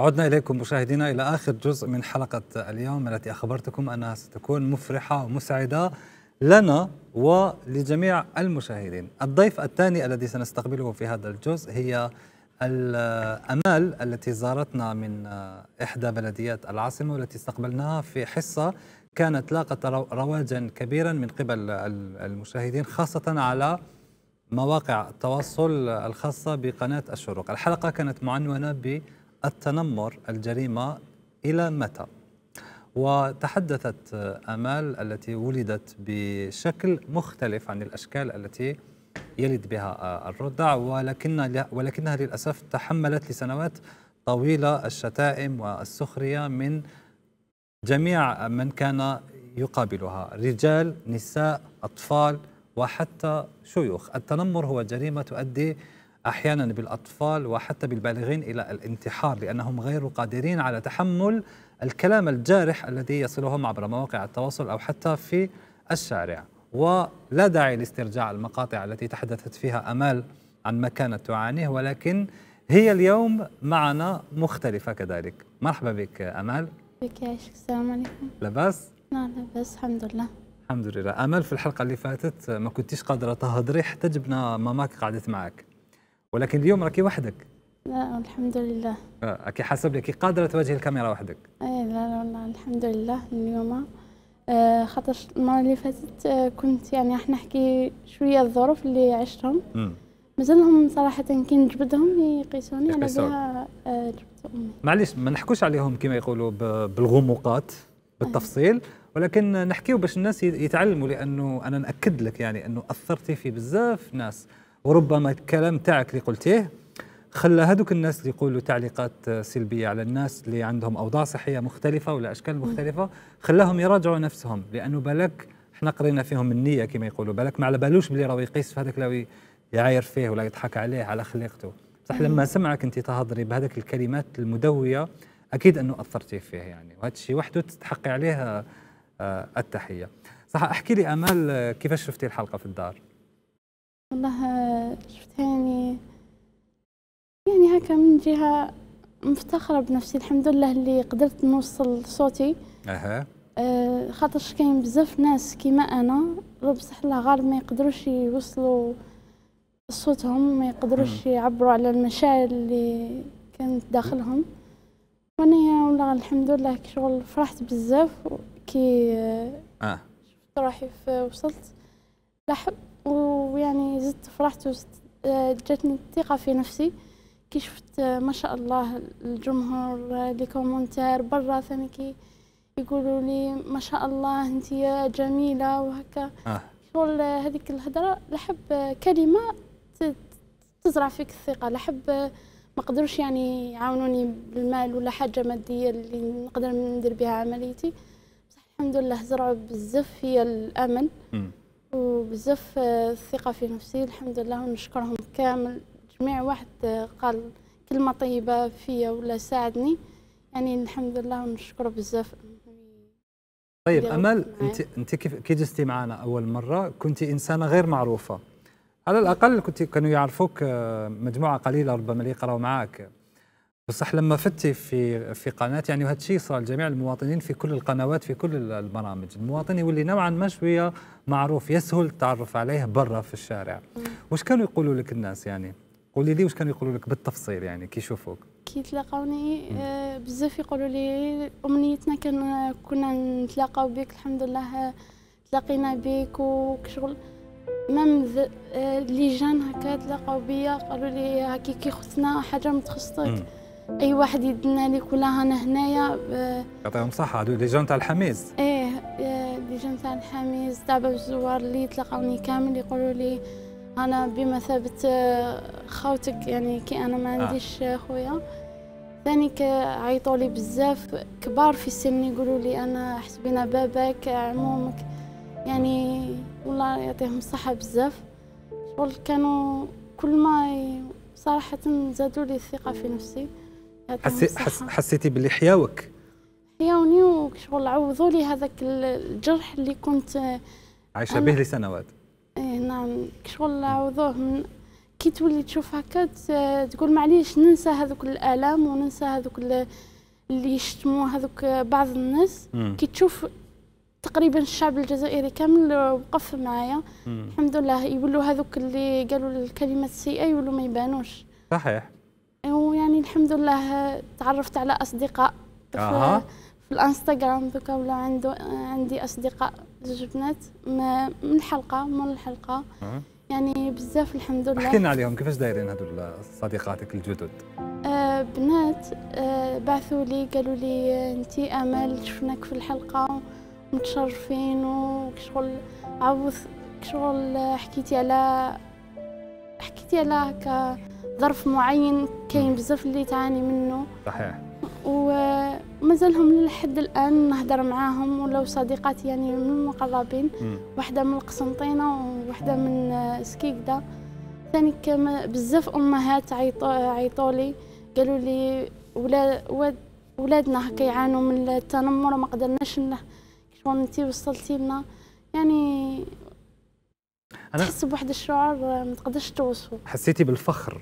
Speaker 1: عدنا إليكم مشاهدينا إلى آخر جزء من حلقة اليوم التي أخبرتكم أنها ستكون مفرحة ومسعدة لنا ولجميع المشاهدين الضيف الثاني الذي سنستقبله في هذا الجزء هي الأمال التي زارتنا من إحدى بلديات العاصمة والتي استقبلناها في حصة كانت لاقت رواجا كبيرا من قبل المشاهدين خاصة على مواقع التواصل الخاصة بقناة الشروق الحلقة كانت معنونة ب التنمر الجريمه الى متى؟ وتحدثت امال التي ولدت بشكل مختلف عن الاشكال التي يلد بها الرضع ولكن ولكنها للاسف تحملت لسنوات طويله الشتائم والسخريه من جميع من كان يقابلها رجال نساء اطفال وحتى شيوخ التنمر هو جريمه تؤدي احيانا بالاطفال وحتى بالبالغين الى الانتحار لانهم غير قادرين على تحمل الكلام الجارح الذي يصلهم عبر مواقع التواصل او حتى في الشارع ولا داعي لاسترجاع المقاطع التي تحدثت فيها امال عن ما كانت تعانيه ولكن هي اليوم معنا مختلفه كذلك مرحبا بك امال
Speaker 6: بك يا شيخ السلام عليكم لاباس نعم لاباس الحمد لله
Speaker 1: الحمد لله امال في الحلقه اللي فاتت ما كنتيش قادره تهضري حتى جبنا ماماك قعدت معك ولكن اليوم راكي وحدك
Speaker 6: لا الحمد لله
Speaker 1: آه، راكي حسب لك قادره تواجه الكاميرا وحدك
Speaker 6: اي لا لا والله الحمد لله اليوم آه، خاطر المره اللي فاتت آه، كنت يعني راح نحكي شويه الظروف اللي عشتهم مازالهم صراحه كي نجبدهم يقيسوني على بها جبتهم جبت امي
Speaker 1: معليش ما نحكوش عليهم كما يقولوا بالغموقات بالتفصيل ولكن نحكيو باش الناس يتعلموا لانه انا ناكد لك يعني انه اثرتي في بزاف ناس وربما الكلام تاعك اللي قلتيه خلى هذوك الناس اللي يقولوا تعليقات سلبيه على الناس اللي عندهم اوضاع صحيه مختلفه ولا اشكال مختلفه خلاهم يراجعوا نفسهم لانه بالك احنا قرينا فيهم النيه كما يقولوا بالك ما على بالوش بلي راهو يقيس في هذاك لو يعاير فيه ولا يضحك عليه على خليقته صح لما سمعك انت تهضري بهذاك الكلمات المدويه اكيد انه اثرتي فيه يعني وهذا الشيء وحده تستحقي عليه آه، التحيه صح احكي لي امال آه، كيفاش شفتي الحلقه في الدار
Speaker 6: لها شفت يعني يعني هكا من جهة مفتخرة بنفسي الحمد لله اللي قدرت نوصل صوتي أها أه كاين بزاف ناس كيما أنا رب صح الله غالب ما يقدروش يوصلوا صوتهم ما يقدروش يعبروا على المشاعر اللي كانت داخلهم وانا والله الحمد لله شغل فرحت بزاف كي آه. شفت روحي وصلت لحق ويعني زدت فرحت وزدت آه، جاتني الثقة في نفسي كي شفت آه، ما شاء الله الجمهور آه، لي كومونتير برا ثاني كي يقولوا لي ما شاء الله انت جميلة وهكا آه. شغل هذيك الهضرة لحب كلمة تزرع فيك الثقة لحب ما قدروش يعني يعاونوني بالمال ولا حاجة مادية اللي نقدر ندير بها عمليتي بصح الحمد لله زرعوا بزاف فيا الأمل م. وبزاف الثقة في نفسي الحمد لله ونشكرهم كامل جميع واحد قال كلمة طيبة فيا ولا ساعدني يعني الحمد لله ونشكره بزاف
Speaker 1: طيب امل انت انت كيف كي جلستي معنا اول مره كنت انسانه غير معروفه على الاقل كنت كانوا يعرفوك مجموعه قليله ربما اللي يقراوا معاك بصح لما فتي في في قناه يعني وهذا الشيء صار لجميع المواطنين في كل القنوات في كل البرامج، المواطن يولي نوعا ما شويه معروف يسهل التعرف عليه برا في الشارع. واش كانوا يقولوا لك الناس يعني؟ قولي لي واش كانوا يقولوا لك بالتفصيل يعني كي يشوفوك؟
Speaker 6: كي تلاقوني آه، بزاف يقولوا لي امنيتنا كان كنا نتلاقاو بك الحمد لله آه، تلاقينا بك وكشغل مام اللي آه، جان هكا تلاقاو بيا قالوا لي هكي كي خصنا حاجه ما تخصك اي واحد يدنا لي ولا انا هنايا آه،
Speaker 1: يعطيهم صحه هادو لي جون تاع الحميز
Speaker 6: ايه لي آه، جون تاع الحميز دابا الزوار اللي تلقاوني كامل يقولوا لي انا بمثابه آه، خوتك يعني كي انا ما عنديش آه. خويا ثاني عيطوا لي بزاف كبار في السن يقولوا لي انا حسبينا باباك عمومك يعني والله يعطيهم الصحه بزاف شغل كانوا كل ما صراحه زادوا لي الثقه في نفسي حسي حس
Speaker 1: حسيتي باللي حياوك
Speaker 6: حياوني وشغل عوضوا لي هذاك الجرح اللي كنت
Speaker 1: عايشه به لسنوات
Speaker 6: ايه نعم شغل عوضوه من كي تولي تشوف هكا تقول معليش ننسى هذوك الالام وننسى هذوك اللي يشتموا هذوك بعض الناس مم. كي تشوف تقريبا الشعب الجزائري كامل وقف معايا الحمد لله يولوا هذوك اللي قالوا الكلمات السيئه يولوا ما يبانوش صحيح ويعني الحمد لله تعرفت على أصدقاء آه. في الانستغرام دوكا ولا عنده عندي اصدقاء زوج بنات من الحلقه من الحلقه آه. يعني بزاف الحمد لله احكي لنا
Speaker 1: عليهم كيفاش دايرين هذو صديقاتك الجدد
Speaker 6: آه بنات آه بعثوا لي قالوا لي انت امل شفناك في الحلقه متشرفين وكشغل عوض كشغل حكيتي على حكيتي على هكا ظرف معين كاين بزاف اللي تعاني منه صحيح ومازالهم لحد الان نهضر معاهم ولو صديقات يعني من المقربين واحده من القسنطينه وواحده من سكيكدا ثاني بزاف امهات عيطوا عيطوا لي قالوا لي ولاد ولادنا كيعانوا من التنمر وما قدرناش شلون انت وصلتي لنا يعني أنا تحس بواحد الشعور ما تقدرش توصفه
Speaker 1: حسيتي بالفخر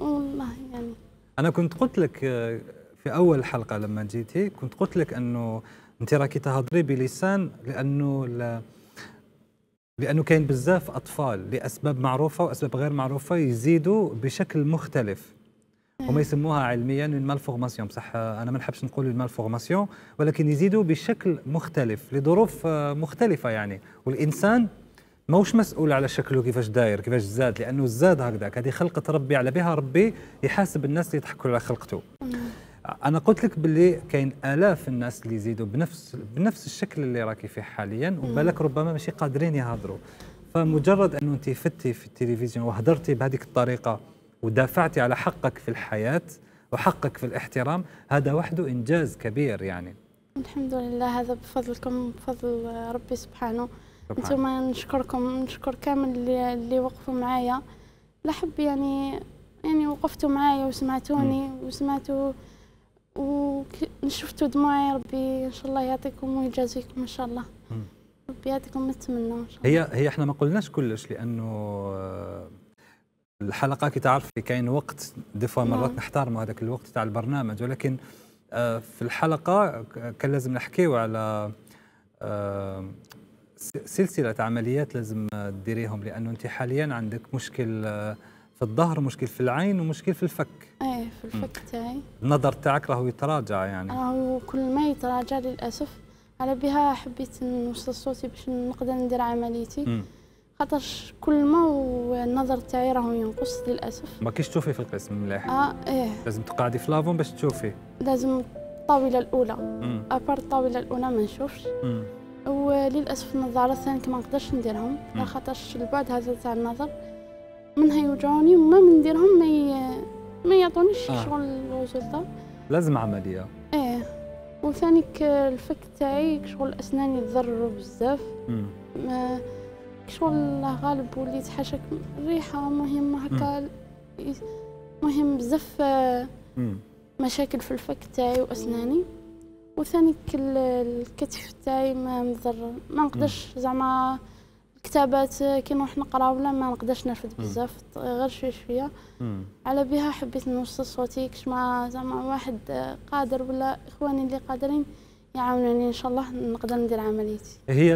Speaker 6: والله يعني
Speaker 1: انا كنت قلت لك آه، في اول حلقه لما جيتي كنت قلت لك انه انت راكي تهضري بلسان لانه ل... لانه كاين بزاف اطفال لاسباب معروفه واسباب غير معروفه يزيدوا بشكل مختلف هما يسموها علميا اون مالفورماسيون بصح انا ما نحبش نقول مالفورماسيون ولكن يزيدوا بشكل مختلف لظروف آه، مختلفه يعني والانسان ماهوش مسؤول على شكله كيفاش داير كيفاش زاد لانه زاد هكذاك هذه خلقه ربي على بها ربي يحاسب الناس اللي يضحكوا على خلقته انا قلت لك باللي كاين الاف الناس اللي يزيدوا بنفس بنفس الشكل اللي راكي فيه حاليا وبالك ربما ماشي قادرين يهضروا فمجرد انه انت فتي في التلفزيون وهدرتي بهذيك الطريقه ودافعتي على حقك في الحياه وحقك في الاحترام هذا وحده انجاز كبير يعني
Speaker 6: الحمد لله هذا بفضلكم بفضل ربي سبحانه انتم نشكركم نشكر كامل اللي, اللي وقفوا معايا لحب يعني يعني وقفتوا معايا وسمعتوني وسمعتوا وشفتوا دموعي ربي ان شاء الله يعطيكم ويجازيكم ان شاء الله ربي يعطيكم ما ان شاء الله
Speaker 1: هي هي احنا ما قلناش كلش لانه آه، الحلقه كي تعرفي كاين وقت دي فوا نعم. مرات نحتارم هذاك الوقت تاع البرنامج ولكن آه، في الحلقه كان لازم نحكيو على آه، سلسله عمليات لازم تديريهم لانه انت حاليا عندك مشكل آه، في الظهر ومشكل في العين ومشكل في الفك
Speaker 6: ايه في الفك تاعي
Speaker 1: النظر تاعك راهو يتراجع يعني
Speaker 6: اه وكل ما يتراجع للاسف على بها حبيت نوصل صوتي باش نقدر ندير عمليتي خاطرش خاطر كل ما النظر تاعي راهو ينقص للاسف
Speaker 1: ما كيش تشوفي في القسم مليح اه ايه لازم تقعدي في لافون باش تشوفي
Speaker 6: لازم الطاوله الاولى ابار الطاوله الاولى ما نشوفش وللاسف النظارات الثانيه ما نقدرش نديرهم خاطرش البعد هذا تاع النظر منها يوجعوني وما من نديرهم ما ي... ما يعطونيش آه. شغل الريزولتا
Speaker 1: لازم عمليه
Speaker 6: ايه وثاني الفك تاعي شغل اسناني يتضرروا بزاف ما شغل الله غالب وليت حاشاك ريحه مهم هكا مهم بزاف آه، مشاكل في الفك تاعي واسناني وثاني الكتف تاعي ما مضر ما نقدرش زعما الكتابات كي نروح نقرا ولا ما نقدرش نرفد بزاف غير شويه شويه على بها حبيت نوصل صوتي كش ما زعما واحد قادر ولا اخواني اللي قادرين يعاونوني ان شاء الله نقدر ندير عمليتي
Speaker 1: هي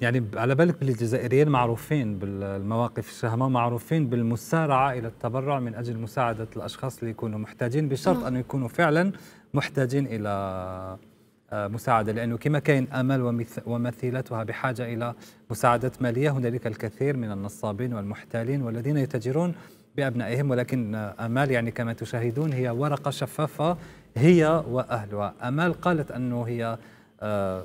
Speaker 1: يعني على بالك باللي الجزائريين معروفين بالمواقف الشهمه معروفين بالمسارعه الى التبرع من اجل مساعده الاشخاص اللي يكونوا محتاجين بشرط نعم. انه يكونوا فعلا محتاجين الى آه، مساعدة لأنه كما كاين أمل ومثيلتها بحاجة إلى مساعدة مالية هنالك الكثير من النصابين والمحتالين والذين يتجرون بأبنائهم ولكن آه، أمال يعني كما تشاهدون هي ورقة شفافة هي وأهلها أمال قالت أنه هي آه،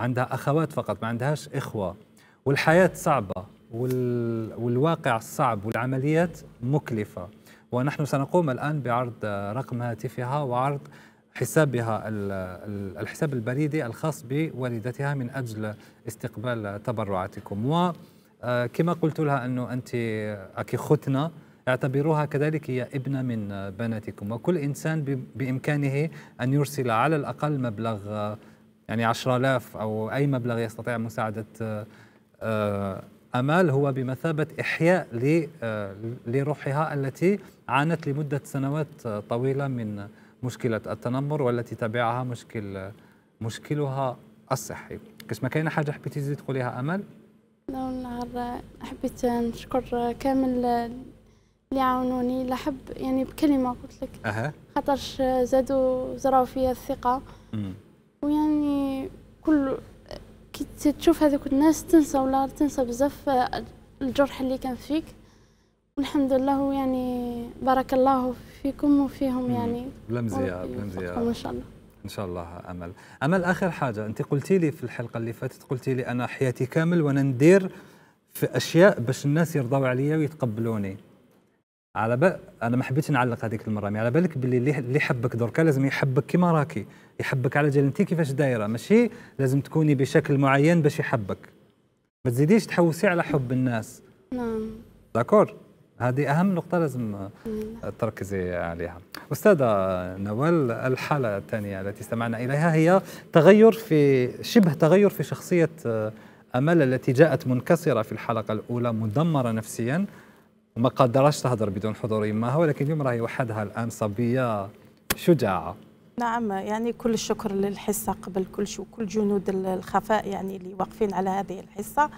Speaker 1: عندها أخوات فقط ما عندهاش إخوة والحياة صعبة والواقع صعب والعمليات مكلفة ونحن سنقوم الآن بعرض رقم هاتفها وعرض حسابها الحساب البريدي الخاص بوالدتها من أجل استقبال تبرعاتكم وكما آه، قلت لها أنه أنت أكي ختنا اعتبروها كذلك هي ابنة من بناتكم وكل إنسان بإمكانه أن يرسل على الأقل مبلغ آه، يعني 10000 أو أي مبلغ يستطيع مساعدة آه، أمال هو بمثابة إحياء آه، لروحها التي عانت لمدة سنوات آه، طويلة من مشكلة التنمر والتي تبعها مشكل مشكلها الصحي كش ما كاينه حاجه حبيتي تزيد تقوليها امل
Speaker 6: لا النهار حبيت نشكر كامل اللي عاونوني لحب يعني بكلمه قلت لك أه. خاطرش زادوا زرعوا فيا الثقه مم. ويعني كل تشوف هذوك الناس تنسى ولا تنسى بزاف آه، الجرح اللي كان فيك والحمد لله يعني بارك الله فيكم وفيهم يعني
Speaker 1: بلا مزيان ان شاء الله ان شاء الله امل امل اخر حاجه انت قلتي لي في الحلقه اللي فاتت قلتي لي انا حياتي كامل وانا ندير في اشياء باش الناس يرضوا عليا ويتقبلوني على بال انا ما حبيتش نعلق هذيك المره مي يعني على بالك باللي اللي يحبك دركا لازم يحبك كيما راكي يحبك على جال انت كيفاش دايره ماشي لازم تكوني بشكل معين باش يحبك ما تزيديش تحوسي على حب الناس نعم داكور هذه اهم نقطه لازم تركزي عليها استاذه نوال الحاله الثانيه التي استمعنا اليها هي تغير في شبه تغير في شخصيه آه، امل التي جاءت منكسره في الحلقه الاولى مدمره نفسيا وما قدرش تهضر بدون حضور يماها ولكن اليوم راهي وحدها الان صبيه شجاعه
Speaker 4: نعم يعني كل الشكر للحصه قبل كل شيء وكل جنود الخفاء يعني اللي واقفين على هذه الحصه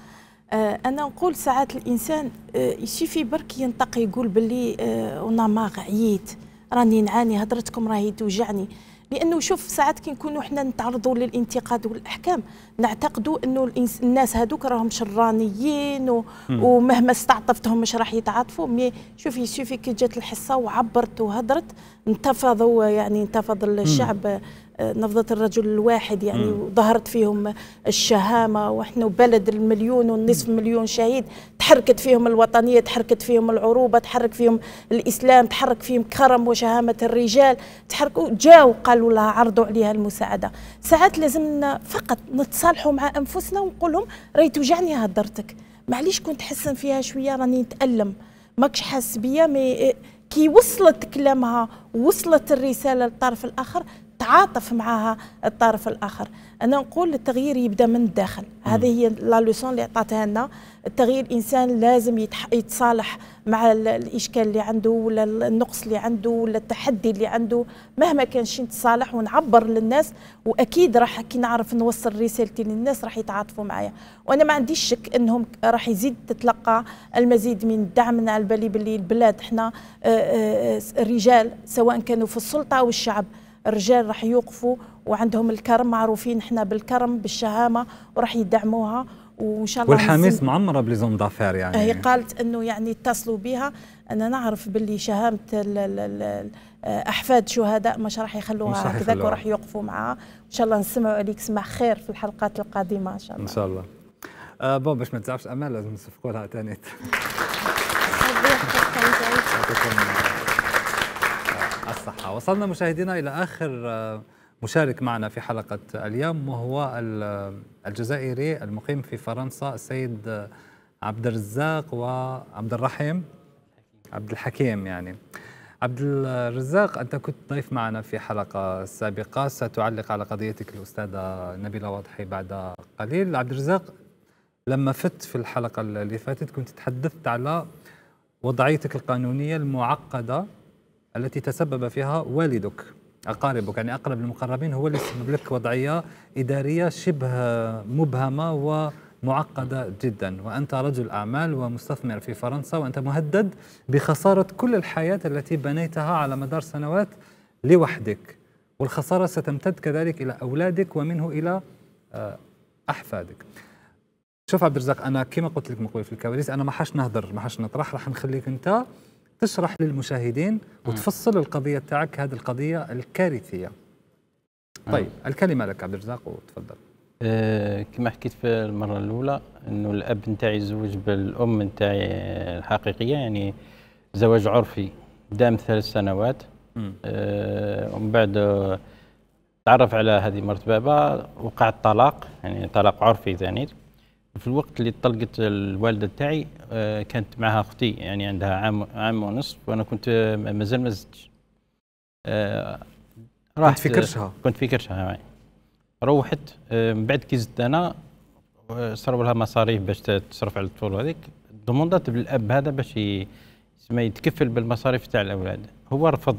Speaker 4: آه، انا نقول ساعات الانسان آه، في برك ينطق يقول باللي آه، انا ما غعيت راني نعاني هضرتكم راهي توجعني لانه شوف ساعات كي نكونوا حنا نتعرضوا للانتقاد والاحكام نعتقدوا انه الناس هذوك راهم شرانيين و... ومهما استعطفتهم مش راح يتعاطفوا مي شوفي شوفي كي جات الحصه وعبرت وهدرت انتفضوا يعني انتفض الشعب نفضة الرجل الواحد يعني م. وظهرت فيهم الشهامة وإحنا بلد المليون والنصف مليون شهيد تحركت فيهم الوطنية تحركت فيهم العروبة تحرك فيهم الإسلام تحرك فيهم كرم وشهامة الرجال تحركوا جاوا قالوا لها عرضوا عليها المساعدة ساعات لازمنا فقط نتصالحوا مع أنفسنا ونقول لهم راهي توجعني هدرتك معليش كنت حسن فيها شوية راني نتألم ماكش حاس بيا مي كي وصلت كلامها وصلت الرسالة للطرف الآخر تعاطف معها الطرف الاخر انا نقول التغيير يبدا من الداخل هذه هي لا لوسون اللي عطاتها لنا التغيير الانسان لازم يتصالح مع الاشكال اللي عنده ولا النقص اللي عنده ولا التحدي اللي عنده مهما كان شي نتصالح ونعبر للناس واكيد راح كي نعرف نوصل رسالتي للناس راح يتعاطفوا معايا وانا ما عنديش شك انهم راح يزيد تتلقى المزيد من الدعم من على بالي باللي البلاد احنا آه، آه، آه، الرجال سواء كانوا في السلطه او الشعب الرجال راح يوقفوا وعندهم الكرم معروفين احنا بالكرم بالشهامه وراح يدعموها وان شاء الله والحماس
Speaker 1: معمره بليزون دافير يعني هي قالت
Speaker 4: انه يعني اتصلوا بها انا نعرف باللي شهامه احفاد شهداء مش راح يخلوها هكذاك وراح يوقفوا معها ان شاء الله نسمعوا عليك سمع خير في الحلقات القادمه ان شاء الله ان
Speaker 1: شاء الله آه بون باش ما تزعفش امال لازم نصفقوا لها ثاني الصحة وصلنا مشاهدينا إلى آخر آه، مشارك معنا في حلقة اليوم وهو آه، الجزائري المقيم في فرنسا السيد آه، عبد الرزاق وعبد الرحيم عبد الحكيم يعني عبد الرزاق أنت كنت ضيف معنا في حلقة سابقة ستعلق على قضيتك الأستاذة نبيلة واضحي بعد قليل عبد الرزاق لما فت في الحلقة اللي فاتت كنت تحدثت على وضعيتك القانونية المعقدة التي تسبب فيها والدك أقاربك يعني أقرب المقربين هو اللي سبب لك وضعية إدارية شبه مبهمة و معقدة جدا وأنت رجل أعمال ومستثمر في فرنسا وأنت مهدد بخسارة كل الحياة التي بنيتها على مدار سنوات لوحدك والخسارة ستمتد كذلك إلى أولادك ومنه إلى آه، أحفادك شوف عبد الرزاق أنا كما قلت لك من قبل في الكواليس أنا ما حاش نهضر ما حاش نطرح راح نخليك أنت تشرح للمشاهدين وتفصل القضية تاعك هذه القضية الكارثية طيب الكلمة لك عبد الرزاق وتفضل
Speaker 8: أه كما حكيت في المرة الأولى أنه الأب نتاعي زوج بالأم نتاعي الحقيقية يعني زواج عرفي دام ثلاث سنوات أه ومن بعد تعرف على هذه مرت بابا وقع الطلاق يعني طلاق عرفي ثاني في الوقت اللي طلقت الوالده تاعي آه، كانت معها اختي يعني عندها عام عام ونصف وانا كنت آه، مازال ما زدتش آه، كنت في كرشها كنت في كرشها معي نعم. روحت من بعد كي زدت انا صروا لها مصاريف باش تصرف على الطفوله هذيك ضمنت بالاب هذا باش يسمى يتكفل بالمصاريف تاع الاولاد هو رفض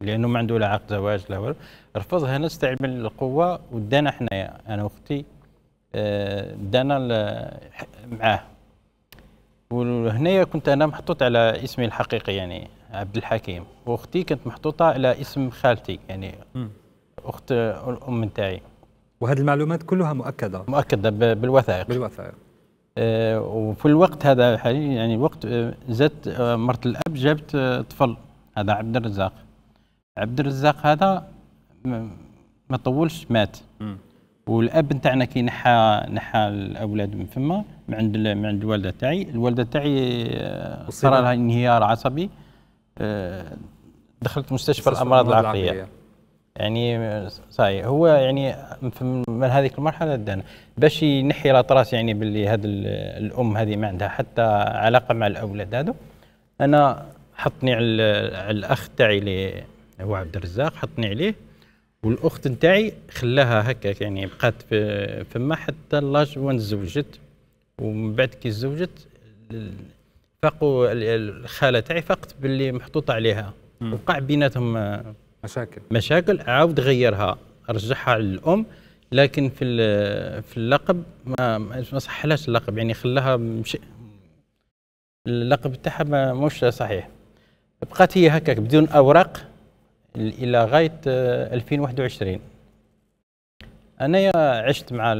Speaker 8: لانه ما عنده لا عقد زواج لا والو رفض هنا استعمل القوه ودانا حنايا انا واختي آه، دانا معاه وهنايا كنت انا محطوط على اسمي الحقيقي يعني عبد الحكيم واختي كانت محطوطه على اسم خالتي يعني م. اخت الام نتاعي وهذه المعلومات كلها مؤكده مؤكده بالوثائق بالوثائق آه، وفي الوقت هذا حاليا يعني وقت آه، زدت زادت مرت الاب جابت طفل هذا عبد الرزاق عبد الرزاق هذا ما طولش مات م. والاب نتاعنا كي نحى نحى الاولاد من فما من عند من عند الوالده تاعي الوالده تاعي آه، صار لها انهيار عصبي آه، دخلت مستشفى الامراض العقليه, العقلية. يعني آه، صاي هو يعني من هذيك المرحله دانا باش ينحي راس يعني باللي هذا الام هذه ما عندها حتى علاقه مع الاولاد هذو انا حطني على الاخ تاعي اللي هو عبد الرزاق حطني عليه والاخت نتاعي خلاها هكاك يعني بقات فما حتى لاج وين تزوجت ومن بعد كي تزوجت فاقوا الخاله تاعي فقت باللي محطوط عليها وقع بيناتهم مشاكل مشاكل عاود غيرها رجعها للام لكن في في اللقب ما ما صحلاش اللقب يعني خلاها مش اللقب تاعها مش صحيح بقات هي هكاك بدون اوراق الى غايه 2021 آه، انا عشت مع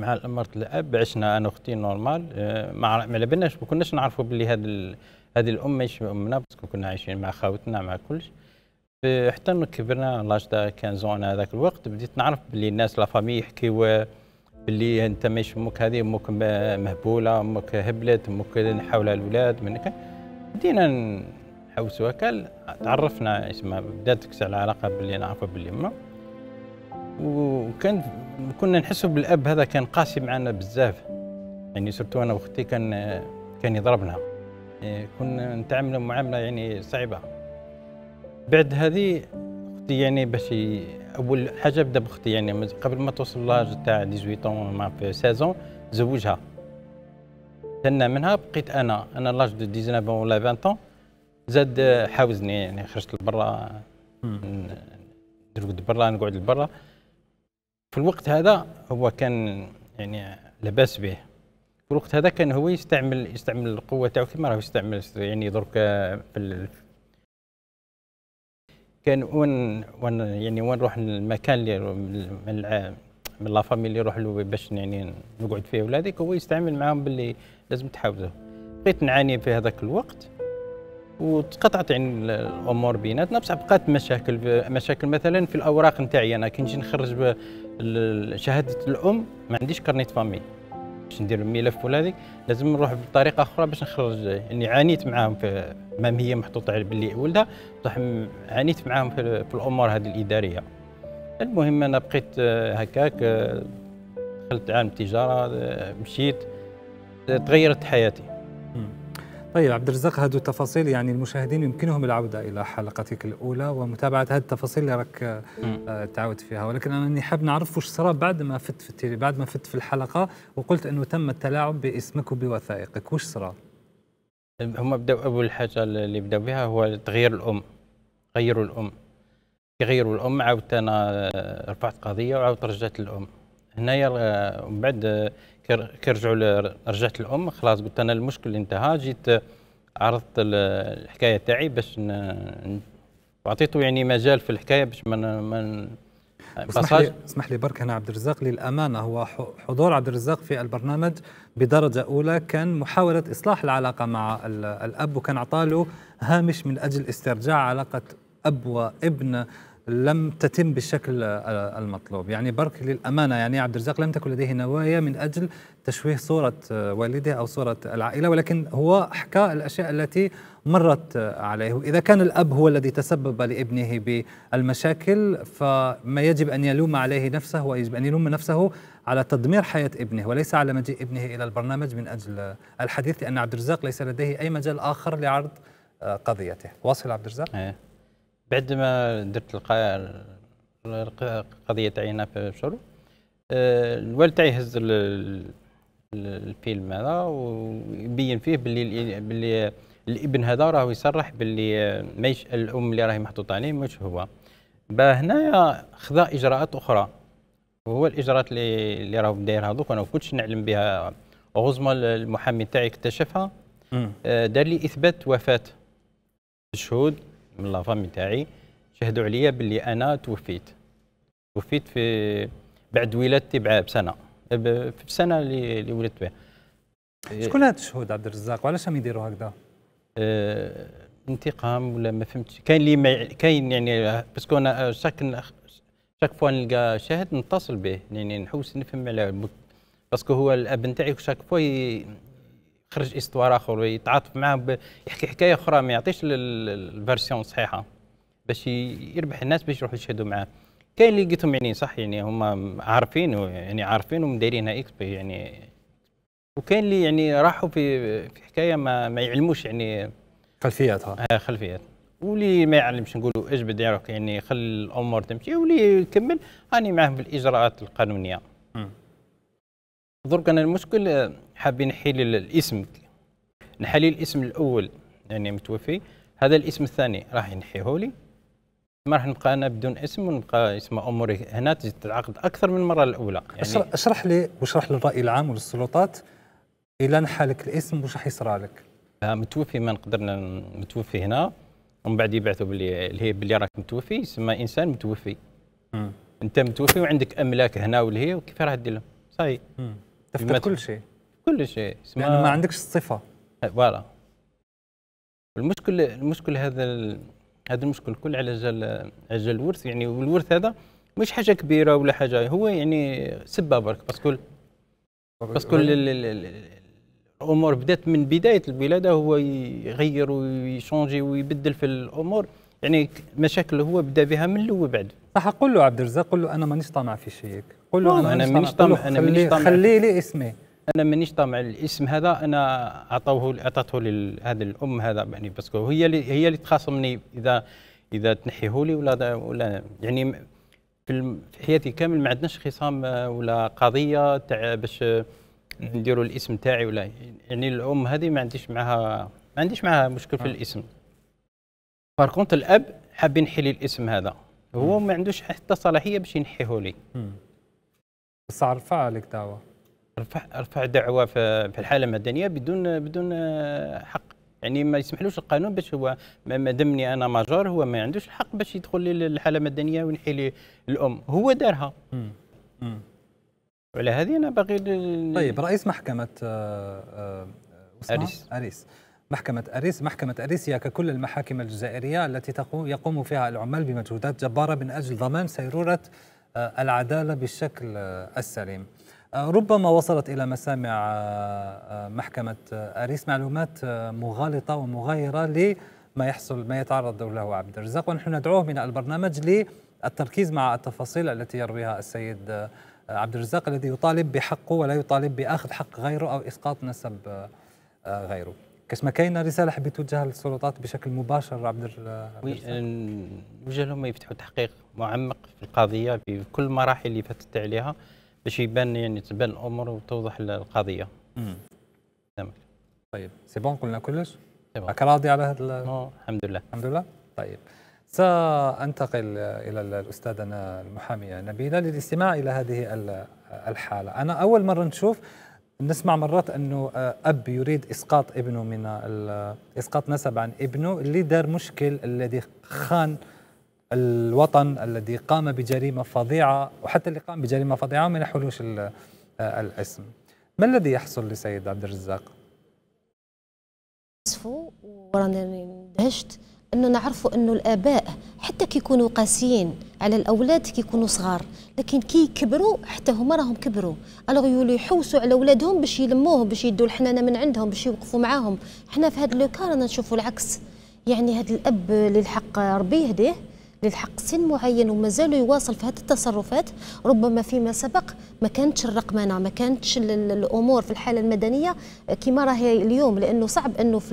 Speaker 8: مع مرت الاب عشنا انا واختي نورمال آه، ما ما لبناش ما كناش نعرفوا باللي هذا هذه الام مش امنا باسكو كنا عايشين مع خاوتنا مع كلش آه، حتى كبرنا لاش دا كان زون هذاك الوقت بديت نعرف باللي الناس لا فامي يحكيوا باللي انت مش امك هذه امك مهبوله امك هبلت امك نحاولها الاولاد منك بدينا حوس وكل تعرفنا اسمها بدات تكسر العلاقه باللي نعرفه باليمه وكان كنا نحسوا بالاب هذا كان قاسي معنا بزاف يعني سورتو انا واختي كان كان يضربنا إيه، كنا نتعاملوا معامله يعني صعبه بعد هذه اختي يعني باش اول حاجه بدا باختي يعني قبل ما توصل لاج تاع 18 ما في 16 زوجها تنا منها بقيت انا انا لاج دو 19 ولا 20 ans زاد حاوزني يعني خرجت لبرا نرقد برا نقعد لبرا في الوقت هذا هو كان يعني لاباس به في الوقت هذا كان هو يستعمل يستعمل القوه تاعو كيما راه يستعمل يعني درك في كان وين وين يعني وين نروح للمكان اللي من من لافامي اللي نروح له باش يعني نقعد فيه ولا هذيك هو يستعمل معاهم باللي لازم تحاوزه بقيت نعاني في هذاك الوقت وتقطعت عن الامور بيناتنا بصح بقات مشاكل مشاكل مثلا في الاوراق نتاعي انا كي نجي نخرج شهاده الام ما عنديش كارنيت فامي باش ندير الملف ولا هذيك لازم نروح بطريقه اخرى باش نخرج يعني عانيت معاهم في مام هي محطوطه على بلي ولدها بصح عانيت معاهم في, في الامور هذه الاداريه المهم انا بقيت آه، هكاك آه، دخلت عالم التجاره آه، مشيت تغيرت حياتي طيب عبد الرزاق هذه
Speaker 1: التفاصيل يعني المشاهدين يمكنهم العودة إلى حلقتك الأولى ومتابعة هذه التفاصيل اللي راك آه، تعاود فيها ولكن أنا اني حاب نعرف وش صار بعد ما فت في التيري بعد ما فت في الحلقة وقلت أنه تم التلاعب باسمك وبوثائقك وش صار؟
Speaker 8: هم بدأوا أول حاجة اللي بدأوا بها هو تغيير الأم غيروا الأم غيروا الأم عاودت أنا آه، رفعت قضية وعاودت رجعت الام هنايا من آه، بعد آه، كرجعوا رجعت الام خلاص قلت انا المشكل انتهى جيت آه، عرضت الحكايه تاعي باش وعطيته يعني مجال في الحكايه باش ما ما اسمح لي
Speaker 1: اسمح لي برك هنا عبد الرزاق للامانه هو حضور عبد الرزاق في البرنامج بدرجه اولى كان محاوله اصلاح العلاقه مع الاب وكان عطاله هامش من اجل استرجاع علاقه اب وابن لم تتم بالشكل المطلوب يعني برك للأمانة يعني عبد الرزاق لم تكن لديه نوايا من أجل تشويه صورة آه، والده أو صورة العائلة ولكن هو حكى الأشياء التي مرت آه، عليه إذا كان الأب هو الذي تسبب لابنه بالمشاكل فما يجب أن يلوم عليه نفسه ويجب أن يلوم نفسه على تدمير حياة ابنه وليس
Speaker 8: على مجيء ابنه
Speaker 1: إلى البرنامج من أجل الحديث لأن عبد الرزاق ليس لديه أي مجال آخر لعرض
Speaker 8: آه، قضيته واصل عبد الرزاق؟ إيه. بعد ما درت قضيه هنا في شرو آه، الوالد تاعي هز الفيلم هذا ويبين فيه باللي باللي الابن هذا راه يصرح باللي ماهيش الام اللي راهي محطوطه عليه مش هو بهنايا هنايا خذا اجراءات اخرى وهو الاجراءات اللي اللي راهم دايرها دوك انا كنتش نعلم بها اوغوزمون المحامي تاعي اكتشفها آه، دار لي اثبات وفاه الشهود من لافامي تاعي شهدوا عليا باللي انا توفيت توفيت في بعد ولادتي بسنه في السنه اللي ولدت فيها شكون هاد الشهود عبد الرزاق وعلاش هم يديروا هكذا؟ اه انتقام ولا ما فهمتش كاين اللي ما كاين يعني باسكو انا آه، شاك شاك فوا نلقى شاهد نتصل به يعني نحوس نفهم على باسكو هو الاب نتاعي شاك فوا خرج استوار اخر ويتعاطف معاه يحكي حكايه اخرى ما يعطيش الفيرسيون الصحيحه باش يربح الناس باش يروحوا يشهدوا معاه كاين اللي لقيتهم يعني صح يعني هما عارفين يعني عارفين ومدايرينها اكس بي يعني وكاين اللي يعني راحوا في في حكايه ما, ما يعلموش يعني خلفياتها آه خلفيات واللي ما يعلمش نقولوا اجبد يعني خلي الامور تمشي واللي يكمل راني معاهم في الاجراءات القانونيه درك انا المشكل آه، حابين نحيل الاسم نحلي الاسم الاول يعني متوفي هذا الاسم الثاني راح ينحيه لي ما راح نبقى انا بدون اسم ونبقى اسم اموري هنا العقد اكثر من المره الاولى يعني
Speaker 1: اشرح لي واشرح للراي العام وللسلطات الى نحالك الاسم واش راح يصرى لك
Speaker 8: آه، متوفي ما نقدر متوفي هنا ومن بعد يبعثوا باللي باللي راك متوفي يسمى انسان متوفي م. انت متوفي وعندك املاك هنا هي وكيف راح دير لهم صحيح تفقد كل شيء كل شيء يعني ما
Speaker 1: عندكش الصفه
Speaker 8: فوالا المشكل المشكل هذا هذا المشكل كل على جال على الورث يعني والورث هذا مش حاجه كبيره ولا حاجه هو يعني سبه برك باسكو باسكو الامور بدات من بدايه الولاده هو يغير ويشونجي ويبدل في الامور يعني مشاكل هو بدا بها من الاول بعد صح قول له عبد الرزاق قول له انا مانيش طامع في شيك قول له انا, مانيش طامع انا مانيش طامع خلي لي اسمي انا مانيش طامع الاسم هذا انا عطوه عطاته لهذا الام هذا يعني باسكو هي اللي هي اللي تخاصمني اذا اذا تنحيه لي ولا ولا يعني في حياتي كامل ما عندناش خصام آه، ولا قضيه تاع باش نديروا الاسم تاعي ولا يعني الام هذه ما عنديش معها ما عنديش معها مشكل في آه. الاسم باركونت الاب حاب ينحي لي الاسم هذا هو ما عندوش حتى صلاحيه باش ينحيه لي بس رفع لك دعوه رفع رفع دعوه في الحاله المدنيه بدون بدون آه، حق يعني ما يسمحلوش القانون باش هو ما دامني انا ماجور هو ما عندوش الحق باش يدخل لي الحاله المدنيه وينحي لي الام هو دارها وعلى هذه انا باغي طيب
Speaker 1: رئيس محكمه آه، آه، اريس اريس محكمة أريس محكمة أريس هي ككل المحاكم الجزائرية التي يقوم فيها العمال بمجهودات جبارة من أجل ضمان سيرورة آه، العداله بالشكل آه، السليم. آه، ربما وصلت الى مسامع محكمه اريس معلومات مغالطه ومغايره لما يحصل ما يتعرض له عبد الرزاق ونحن ندعوه من البرنامج للتركيز مع التفاصيل التي يرويها السيد عبد الرزاق الذي يطالب بحقه ولا يطالب باخذ حق غيره او اسقاط نسب غيره. كاش ما كاينه رساله حبيت توجهها للسلطات بشكل مباشر عبد وي
Speaker 8: نوجه لهم يفتحوا تحقيق معمق في القضيه في كل المراحل اللي فاتت عليها باش يبان يعني تبان الامور وتوضح القضيه تمام طيب سي بون قلنا
Speaker 1: كلش راك راضي على هذا الحمد لله الحمد لله طيب سأنتقل إلى الأستاذة المحامية نبيلة للاستماع إلى هذه الحالة أنا أول مرة نشوف نسمع مرات انه آه، اب يريد اسقاط ابنه من آه، اسقاط نسب عن ابنه اللي دار مشكل الذي خان الوطن الذي قام بجريمه فظيعه وحتى اللي قام بجريمه فظيعه من حلوش آه، الاسم ما الذي يحصل لسيد عبد الرزاق؟
Speaker 7: وراني اندهشت انه نعرفوا انه الاباء حتى كيكونوا قاسيين على الاولاد كيكونوا صغار لكن كي كبروا حتى هما راهم كبروا الوغ يولوا يحوسوا على اولادهم باش يلموهم باش يدوا الحنانه من عندهم باش يوقفوا معاهم حنا في هذا لو رانا نشوفوا العكس يعني هذا الاب للحق ربي يهديه للحق سن معين ومازالوا يواصل في هذه التصرفات ربما فيما سبق ما كانتش الرقمنه ما كانتش الامور في الحاله المدنيه كما راهي اليوم لانه صعب انه في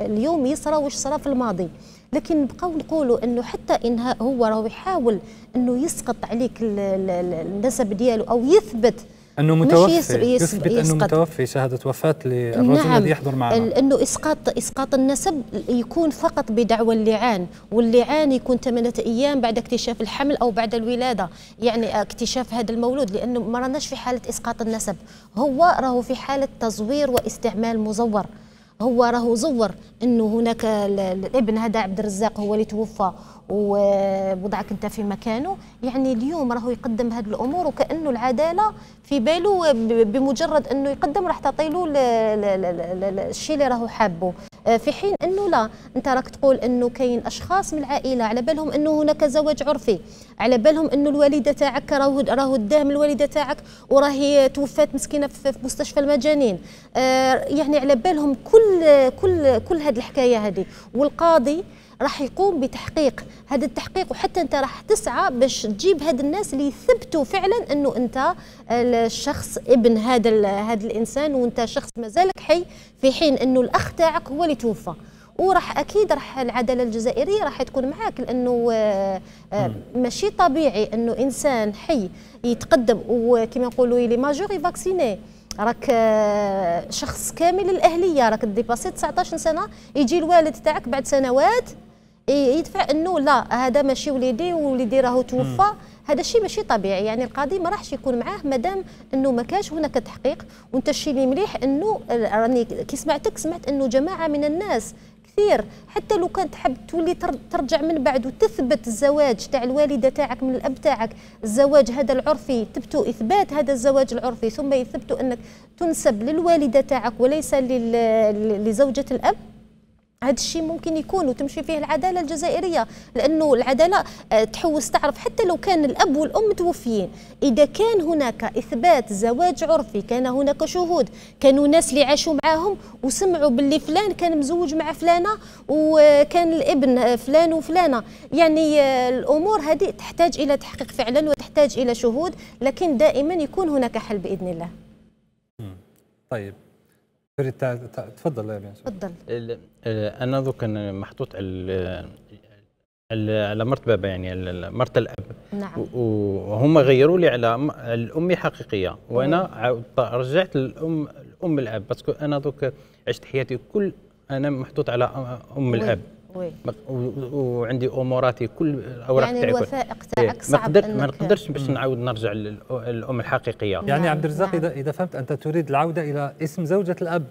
Speaker 7: اليوم يصرى واش صرى في الماضي لكن نبقاو نقولوا انه حتى ان هو راهو يحاول انه يسقط عليك النسب ديالو او يثبت انه متوفي يسب يثبت انه
Speaker 1: متوفي شهاده وفاه للرجل نعم الذي يحضر معنا
Speaker 7: انه اسقاط اسقاط النسب يكون فقط بدعوى اللعان واللعان يكون ثمانيه ايام بعد اكتشاف الحمل او بعد الولاده يعني اكتشاف هذا المولود لانه ما راناش في حاله اسقاط النسب هو راهو في حاله تزوير واستعمال مزور هو راهو زور انه هناك الابن هذا عبد الرزاق هو اللي توفى ووضعك انت في مكانه يعني اليوم راهو يقدم هذه الامور وكانه العداله في باله بمجرد انه يقدم راح تعطي له الشيء اللي راهو حابه آه، في حين انه لا انت راك تقول انه كاين اشخاص من العائله على بالهم انه هناك زواج عرفي على بالهم انه الوالده تاعك راهو راهو داهم الوالده تاعك وراهي توفات مسكينه في مستشفى المجانين آه، يعني على بالهم كل كل كل هذه الحكايه هذه والقاضي راح يقوم بتحقيق هذا التحقيق وحتى انت راح تسعى باش تجيب هاد الناس اللي يثبتوا فعلا انه انت الشخص ابن هذا هذا الانسان وانت شخص مازالك حي في حين انه الاخ تاعك هو اللي توفى وراح اكيد راح العداله الجزائريه راح تكون معاك لانه آه، آه، ماشي طبيعي انه انسان حي يتقدم وكما نقولوا لي ماجور فاكسيني راك آه، شخص كامل الاهليه راك ديباسي 19 سنه يجي الوالد تاعك بعد سنوات يدفع انه لا هذا ماشي وليدي وليدي راهو توفى هذا الشيء ماشي طبيعي يعني القاضي ما راحش يكون معاه مادام انه ما كانش هناك تحقيق وانت الشيء اللي مليح انه راني كي سمعتك سمعت انه جماعه من الناس كثير حتى لو كانت تحب تولي ترجع من بعد وتثبت الزواج تاع الوالده تاعك من الاب تاعك الزواج هذا العرفي تبتو اثبات هذا الزواج العرفي ثم يثبتوا انك تنسب للوالده تاعك وليس لزوجه الاب هذا الشيء ممكن يكون وتمشي فيه العداله الجزائريه لانه العداله آه، تحوس تعرف حتى لو كان الاب والام متوفيين اذا كان هناك اثبات زواج عرفي كان هناك شهود كانوا ناس اللي عاشوا معاهم وسمعوا باللي فلان كان مزوج مع فلانه وكان الابن آه، فلان وفلانه يعني آه، الامور هذه تحتاج الى تحقيق فعلا وتحتاج الى شهود لكن دائما يكون هناك حل باذن الله
Speaker 8: طيب تفضل يا بيان
Speaker 1: تفضل
Speaker 8: آه، انا دوك محطوط على على مرت بابا يعني مرت الاب نعم وهم غيروا لي على الامي حقيقيه وانا رجعت الام الام الاب باسكو انا ذوك عشت حياتي كل انا محطوط على ام الاب وي. وعندي اموراتي كل اوراق يعني الوثائق تاعك إيه، صعب ما ما نقدرش باش نعاود نرجع للام الحقيقيه يعني عبد الرزاق نعم. نعم. اذا فهمت انت تريد
Speaker 1: العوده الى اسم زوجه الاب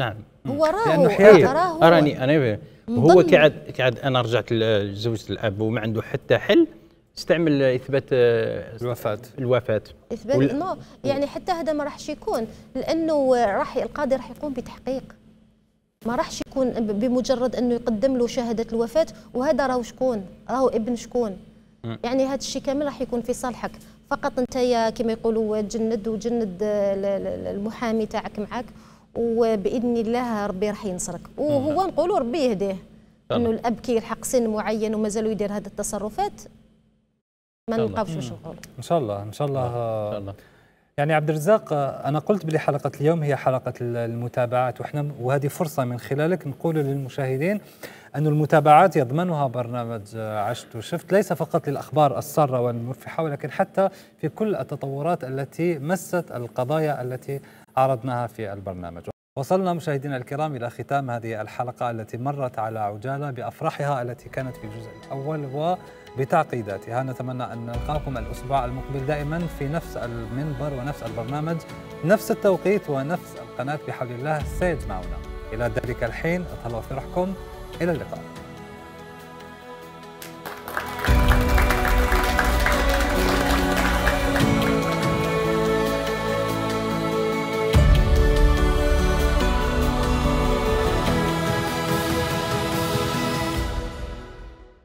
Speaker 1: نعم هو راه راه راني
Speaker 8: انا هو كعد كعد انا رجعت لزوجة الاب وما عنده حتى حل استعمل اثبات آه، الوفاه الوفاه اثبات وال...
Speaker 7: يعني حتى هذا ما راحش يكون لانه راح القاضي راح يقوم بتحقيق ما راحش يكون بمجرد انه يقدم له شهاده الوفاه وهذا راهو شكون راهو ابن شكون يعني هذا الشيء كامل راح يكون في صالحك فقط انت كما يقولوا تجند وجند آه، المحامي تاعك معك وباذن الله ربي راح ينصرك وهو نقولوا ربي يهديه انه الاب كي يلحق سن معين ومازال يدير هذه التصرفات ما نبقاوش
Speaker 1: واش نقولوا ان شاء الله ان شاء الله, إن شاء الله. آه، يعني عبد الرزاق انا قلت بلي حلقه اليوم هي حلقه المتابعات واحنا وهذه فرصه من خلالك نقول للمشاهدين أن المتابعات يضمنها برنامج عشت وشفت ليس فقط للأخبار السارة والمرفحة ولكن حتى في كل التطورات التي مست القضايا التي عرضناها في البرنامج وصلنا مشاهدينا الكرام إلى ختام هذه الحلقة التي مرت على عجالة بأفراحها التي كانت في الجزء الأول و بتعقيداتها نتمنى أن نلقاكم الأسبوع المقبل دائما في نفس المنبر ونفس البرنامج نفس التوقيت ونفس القناة بحول الله سيد معنا إلى ذلك الحين أطلعوا في رحكم إلى اللقاء